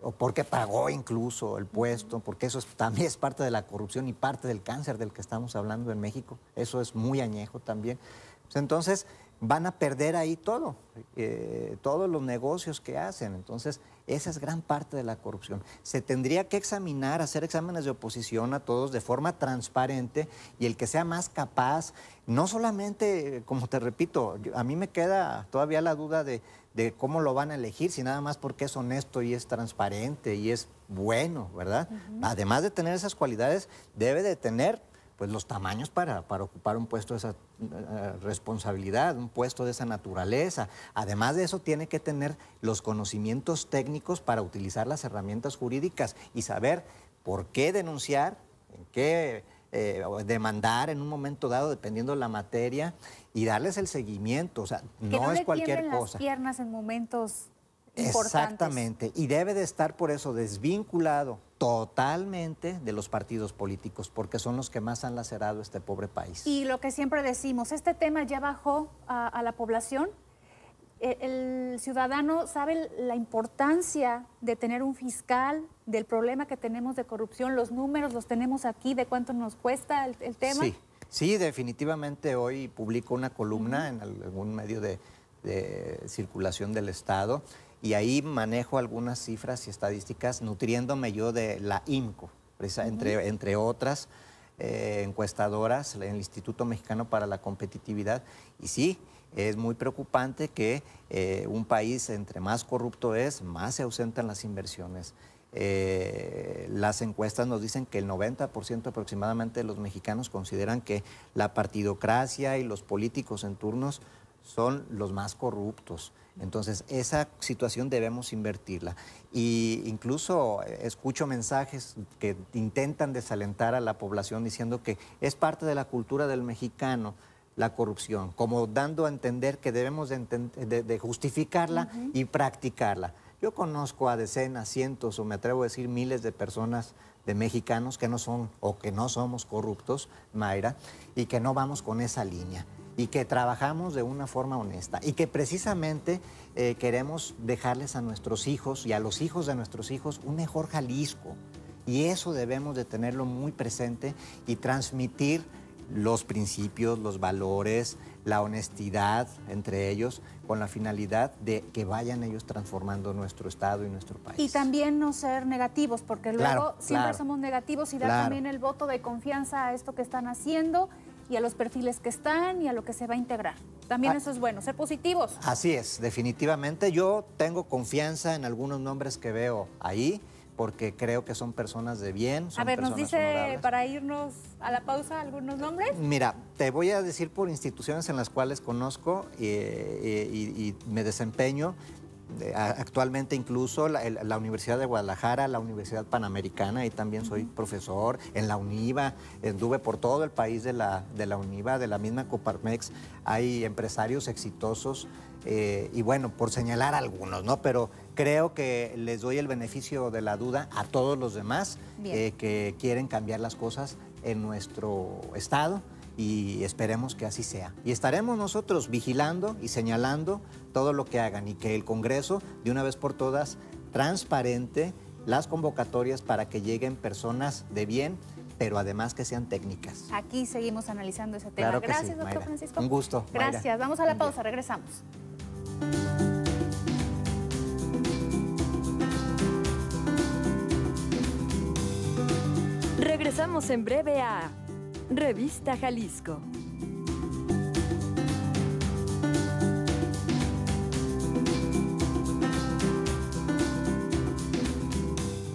o porque pagó incluso el puesto, porque eso también es parte de la corrupción y parte del cáncer del que estamos hablando en México. Eso es muy añejo también. Pues entonces, van a perder ahí todo, eh, todos los negocios que hacen. Entonces, esa es gran parte de la corrupción. Se tendría que examinar, hacer exámenes de oposición a todos de forma transparente y el que sea más capaz, no solamente, como te repito, a mí me queda todavía la duda de, de cómo lo van a elegir, si nada más porque es honesto y es transparente y es bueno, ¿verdad? Además de tener esas cualidades, debe de tener pues los tamaños para, para ocupar un puesto de esa eh, responsabilidad, un puesto de esa naturaleza. Además de eso, tiene que tener los conocimientos técnicos para utilizar las herramientas jurídicas y saber por qué denunciar, en qué eh, demandar en un momento dado, dependiendo de la materia, y darles el seguimiento. O sea, no, es cualquier cosa. Las piernas en momentos Exactamente, y debe de estar por eso desvinculado totalmente de los partidos políticos, porque son los que más han lacerado este pobre país. Y lo que siempre decimos, este tema ya bajó a, la población. E, el, ciudadano sabe la importancia de tener un fiscal, del problema que tenemos de corrupción, los números los tenemos aquí, de cuánto nos cuesta el, tema. Sí, definitivamente hoy publico una columna en algún medio de circulación del Estado y ahí manejo algunas cifras y estadísticas nutriéndome yo de la IMCO, entre, otras encuestadoras eh, encuestadoras, el Instituto Mexicano para la Competitividad. Y sí, es muy preocupante que eh, un país entre más corrupto es, más se ausentan las inversiones. Eh, las encuestas nos dicen que el 90% aproximadamente de los mexicanos consideran que la partidocracia y los políticos en turnos son los más corruptos. Entonces, esa situación debemos invertirla. Y incluso eh, escucho mensajes que intentan desalentar a la población diciendo que es parte de la cultura del mexicano la corrupción, como dando a entender que debemos de, justificarla y practicarla. Yo conozco a decenas, cientos o me atrevo a decir miles de personas de mexicanos que no son o que no somos corruptos, Mayra, y que no vamos con esa línea y que trabajamos de una forma honesta y que precisamente eh, queremos dejarles a nuestros hijos y a los hijos de nuestros hijos un mejor Jalisco. Y eso debemos de tenerlo muy presente y transmitir los principios, los valores, la honestidad entre ellos, con la finalidad de que vayan ellos transformando nuestro Estado y nuestro país. Y también no ser negativos, porque luego siempre somos negativos y dar también el voto de confianza a esto que están haciendo y a los perfiles que están y a lo que se va a integrar. También ah. eso es bueno, ser positivos. Así es, definitivamente. Yo tengo confianza en algunos nombres que veo ahí porque creo que son personas de bien. a ver, ¿nos dice para irnos a la pausa algunos nombres? Mira, te voy a decir por instituciones en las cuales conozco eh, eh, y me desempeño eh, actualmente incluso la, Universidad de Guadalajara, la Universidad Panamericana, ahí también soy profesor, en la UNIVA, anduve por todo el país de la, UNIVA, de la misma Coparmex, hay empresarios exitosos, eh, y bueno, por señalar algunos, ¿no? Pero creo que les doy el beneficio de la duda a todos los demás eh, que quieren cambiar las cosas en nuestro estado y esperemos que así sea. Y estaremos nosotros vigilando y señalando todo lo que hagan y que el Congreso, de una vez por todas, transparente las convocatorias para que lleguen personas de bien, pero además que sean técnicas. Aquí seguimos analizando ese tema. Gracias, doctor Francisco. Un gusto. Gracias. Vamos a la pausa, regresamos. Regresamos en breve a Revista Jalisco.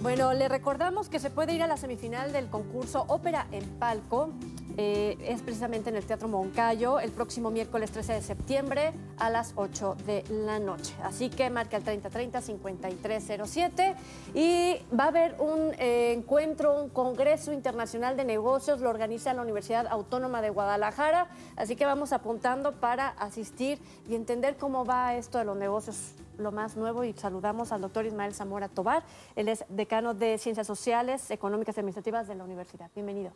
Bueno, le recordamos que se puede ir a la semifinal del concurso Ópera en Palco eh, es precisamente en el Teatro Moncayo el próximo miércoles 13 de septiembre a las 8 de la noche. Así que marca el 3030-5307 y va a haber un eh, encuentro, un Congreso Internacional de Negocios, lo organiza la Universidad Autónoma de Guadalajara, así que vamos apuntando para asistir y entender cómo va esto de los negocios lo más nuevo y saludamos al doctor Ismael Zamora Tobar, él es decano de Ciencias Sociales, Económicas y Administrativas de la Universidad. Bienvenido.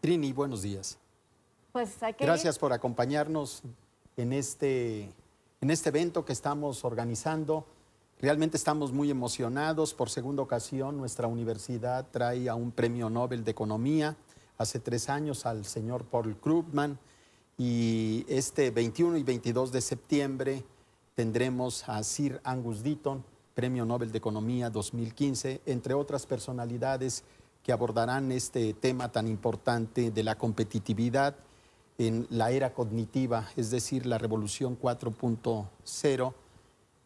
Trini, buenos días. Pues, Gracias por acompañarnos en este, en este evento que estamos organizando. Realmente estamos muy emocionados. Por segunda ocasión, nuestra universidad trae a un premio Nobel de Economía hace tres años al señor Paul Krugman. Y este 21 y 22 de septiembre tendremos a Sir Angus Deaton, Premio Nobel de Economía 2015, entre otras personalidades que abordarán este tema tan importante de la competitividad en la era cognitiva, es decir, la revolución 4.0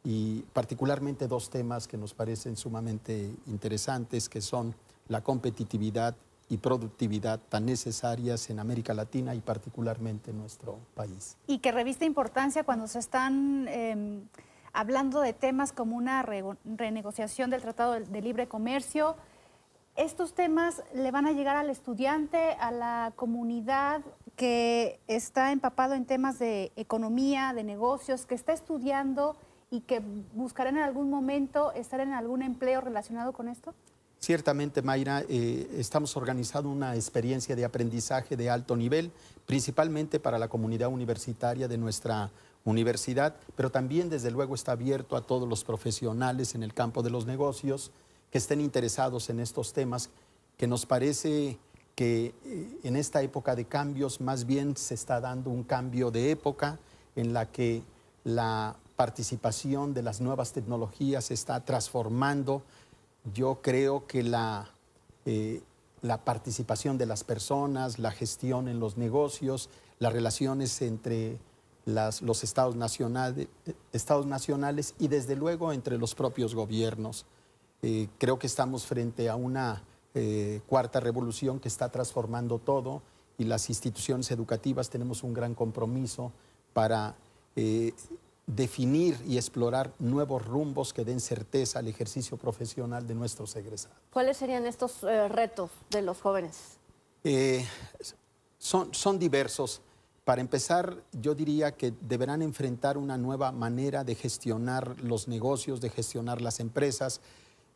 y particularmente dos temas que nos parecen sumamente interesantes, que son la competitividad y productividad tan necesarias en América Latina y particularmente en nuestro país. Y que revista importancia cuando se están em, hablando de temas como una renegociación del Tratado de Libre Comercio, estos temas le van a llegar al estudiante, a la comunidad que está empapado en temas de economía, de negocios, que está estudiando y que buscará en algún momento estar en algún empleo relacionado con esto? Ciertamente, Mayra, eh, estamos organizando una experiencia de aprendizaje de alto nivel, principalmente para la comunidad universitaria de nuestra universidad, pero también, desde luego, está abierto a todos los profesionales en el campo de los negocios, que estén interesados en estos temas, que nos parece que eh, en esta época de cambios más bien se está dando un cambio de época en la que la participación de las nuevas tecnologías se está transformando. Yo creo que la, eh, participación de las personas, la gestión en los negocios, las relaciones entre los estados, eh, estados nacionales y desde luego entre los propios gobiernos. Eh, creo que estamos frente a una eh, cuarta revolución que está transformando todo y las instituciones educativas tenemos un gran compromiso para eh, definir y explorar nuevos rumbos que den certeza al ejercicio profesional de nuestros egresados. ¿Cuáles serían estos retos de los jóvenes? son, son diversos. Para empezar, yo diría que deberán enfrentar una nueva manera de gestionar los negocios, de gestionar las empresas.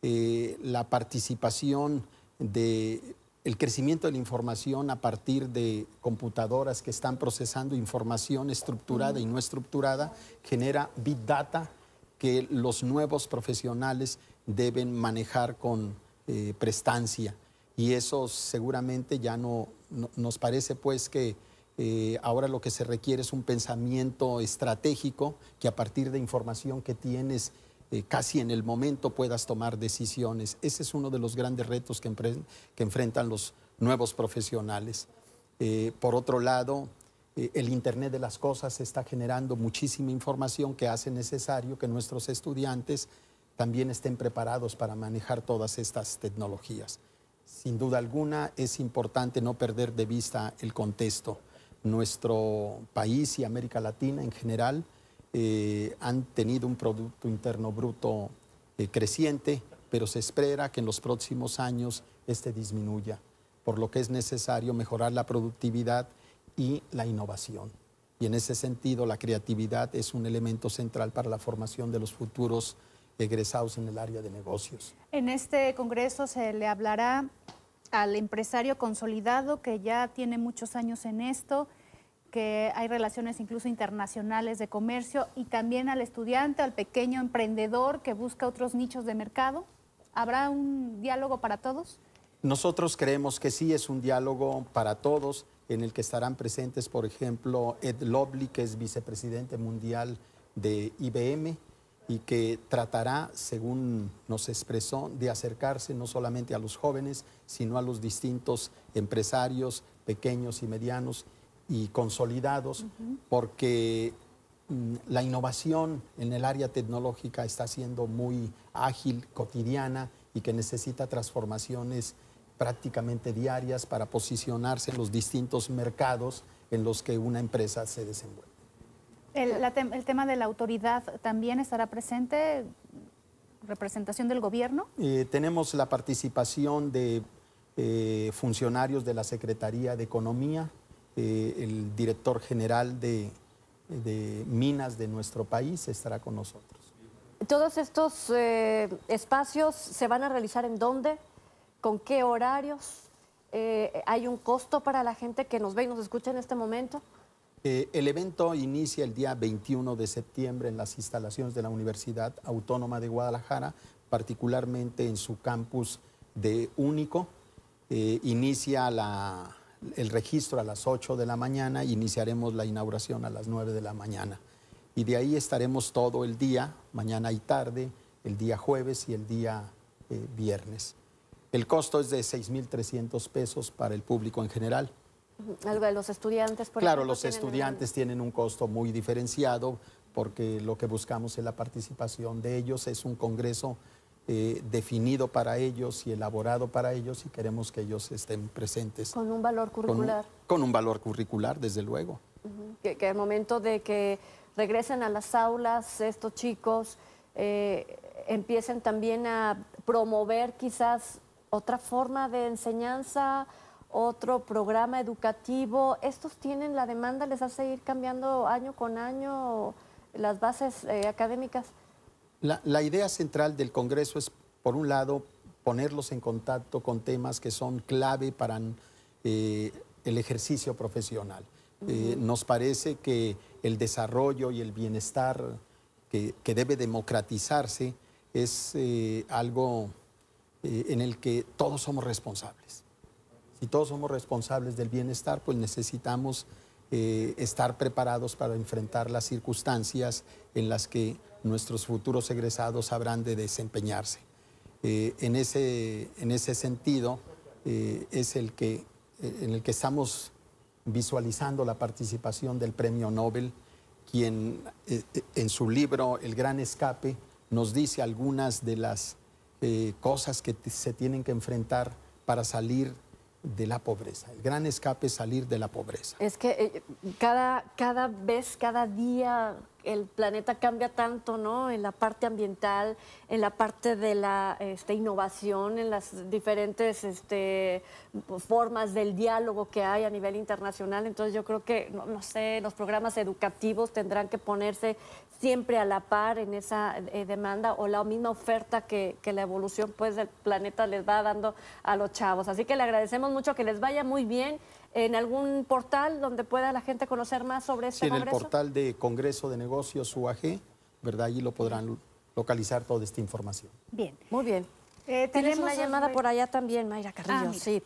Eh, la participación de el crecimiento de la información a partir de computadoras que están procesando información estructurada y no estructurada genera big data que los nuevos profesionales deben manejar con eh, prestancia. Y eso seguramente ya no, nos parece pues que eh, ahora lo que se requiere es un pensamiento estratégico que a partir de información que tienes eh, casi en el momento puedas tomar decisiones. Ese es uno de los grandes retos que, enfrentan los nuevos profesionales. Eh, por otro lado, eh, el Internet de las Cosas está generando muchísima información que hace necesario que nuestros estudiantes también estén preparados para manejar todas estas tecnologías. Sin duda alguna, es importante no perder de vista el contexto. Nuestro país y América Latina en general eh, han tenido un Producto Interno Bruto eh, creciente, pero se espera que en los próximos años este disminuya, por lo que es necesario mejorar la productividad y la innovación. Y en ese sentido, la creatividad es un elemento central para la formación de los futuros egresados en el área de negocios. En este Congreso se le hablará al empresario consolidado que ya tiene muchos años en esto que hay relaciones incluso internacionales de comercio y también al estudiante, al pequeño emprendedor que busca otros nichos de mercado? ¿Habrá un diálogo para todos? Nosotros creemos que sí es un diálogo para todos en el que estarán presentes, por ejemplo, Ed Lobley, que es vicepresidente mundial de IBM y que tratará, según nos expresó, de acercarse no solamente a los jóvenes, sino a los distintos empresarios pequeños y medianos y consolidados porque mm, la innovación en el área tecnológica está siendo muy ágil, cotidiana y que necesita transformaciones prácticamente diarias para posicionarse en los distintos mercados en los que una empresa se desenvuelve. El, tema de la autoridad también estará presente, representación del gobierno. Eh, tenemos la participación de eh, funcionarios de la Secretaría de Economía, eh, el director general de, minas de nuestro país estará con nosotros. ¿Todos estos eh, espacios se van a realizar en dónde? ¿Con qué horarios? Eh, ¿Hay un costo para la gente que nos ve y nos escucha en este momento? el evento inicia el día 21 de septiembre en las instalaciones de la Universidad Autónoma de Guadalajara, particularmente en su campus de Único. inicia la, el registro a las 8 de la mañana, iniciaremos la inauguración a las 9 de la mañana. Y de ahí estaremos todo el día, mañana y tarde, el día jueves y el día eh, viernes. El costo es de 6.300 pesos para el público en general. Algo de los estudiantes, Claro, los estudiantes tienen un costo muy diferenciado porque lo que buscamos es la participación de ellos. Es un congreso eh, definido para ellos y elaborado para ellos y queremos que ellos estén presentes. Con un valor curricular. Con un, valor curricular, desde luego. que, que, al momento de que regresen a las aulas estos chicos, eh, empiecen también a promover quizás otra forma de enseñanza, otro programa educativo. ¿Estos tienen la demanda? ¿Les hace ir cambiando año con año las bases eh, académicas? La, idea central del Congreso es, por un lado, ponerlos en contacto con temas que son clave para eh, el ejercicio profesional. Eh, nos parece que el desarrollo y el bienestar que, debe democratizarse es eh, algo en el que todos somos responsables. Si todos somos responsables del bienestar, pues necesitamos estar preparados para enfrentar las circunstancias en las que nuestros futuros egresados habrán de desempeñarse. Eh, en, ese, en, ese, sentido, eh, es el que, eh, en el que estamos visualizando la participación del Premio Nobel, quien en su libro El Gran Escape nos dice algunas de las cosas que se tienen que enfrentar para salir de la pobreza. El gran escape es salir de la pobreza. Es que eh, cada, cada vez, cada día, el planeta cambia tanto, ¿no? En la parte ambiental, en la parte de la este, innovación, en las diferentes este, formas del diálogo que hay a nivel internacional. Entonces yo creo que, no sé, los programas educativos tendrán que ponerse siempre a la par en esa eh, demanda o la misma oferta que, la evolución pues, del planeta les va dando a los chavos. Así que le agradecemos mucho que les vaya muy bien. ¿En algún portal donde pueda la gente conocer más sobre este sí, En el portal de Congreso de Negocios UAG, ¿verdad? Allí lo podrán localizar toda esta información. Bien. Muy bien. Eh, tenemos una llamada por allá también, Mayra ah, Carrillo. sí.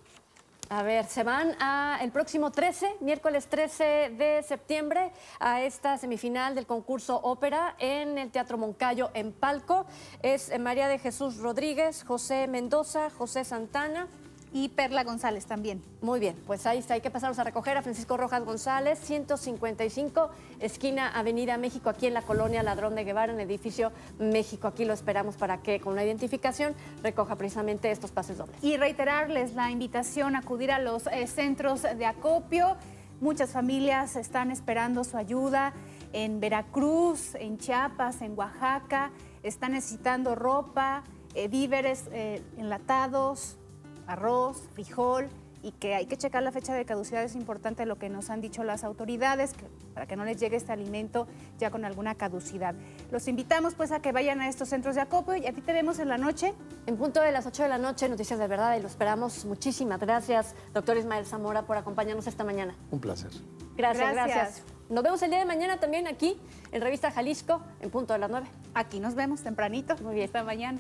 A ver, se van a el próximo 13, miércoles 13 de septiembre, a esta semifinal del concurso Ópera en el Teatro Moncayo en Palco. Es María de Jesús Rodríguez, José Mendoza, José Santana, y Perla González también. Muy bien, pues ahí está, hay que pasarlos a recoger a Francisco Rojas González, 155, esquina Avenida México, aquí en la colonia Ladrón de Guevara, en el edificio México. Aquí lo esperamos para que con una identificación recoja precisamente estos pases dobles. Y reiterarles la invitación a acudir a los eh, centros de acopio. Muchas familias están esperando su ayuda en Veracruz, en Chiapas, en Oaxaca, están necesitando ropa, eh, víveres eh, enlatados, arroz, frijol y que hay que checar la fecha de caducidad, es importante lo que nos han dicho las autoridades para que no les llegue este alimento ya con alguna caducidad. Los invitamos pues a que vayan a estos centros de acopio y a ti te vemos en la noche. En punto de las 8 de la noche, Noticias de Verdad y lo esperamos. Muchísimas gracias, doctor Ismael Zamora, por acompañarnos esta mañana. Un placer. Gracias, gracias. gracias. Nos vemos el día de mañana también aquí en Revista Jalisco, en punto de las 9. Aquí nos vemos tempranito. Muy bien. Hasta mañana.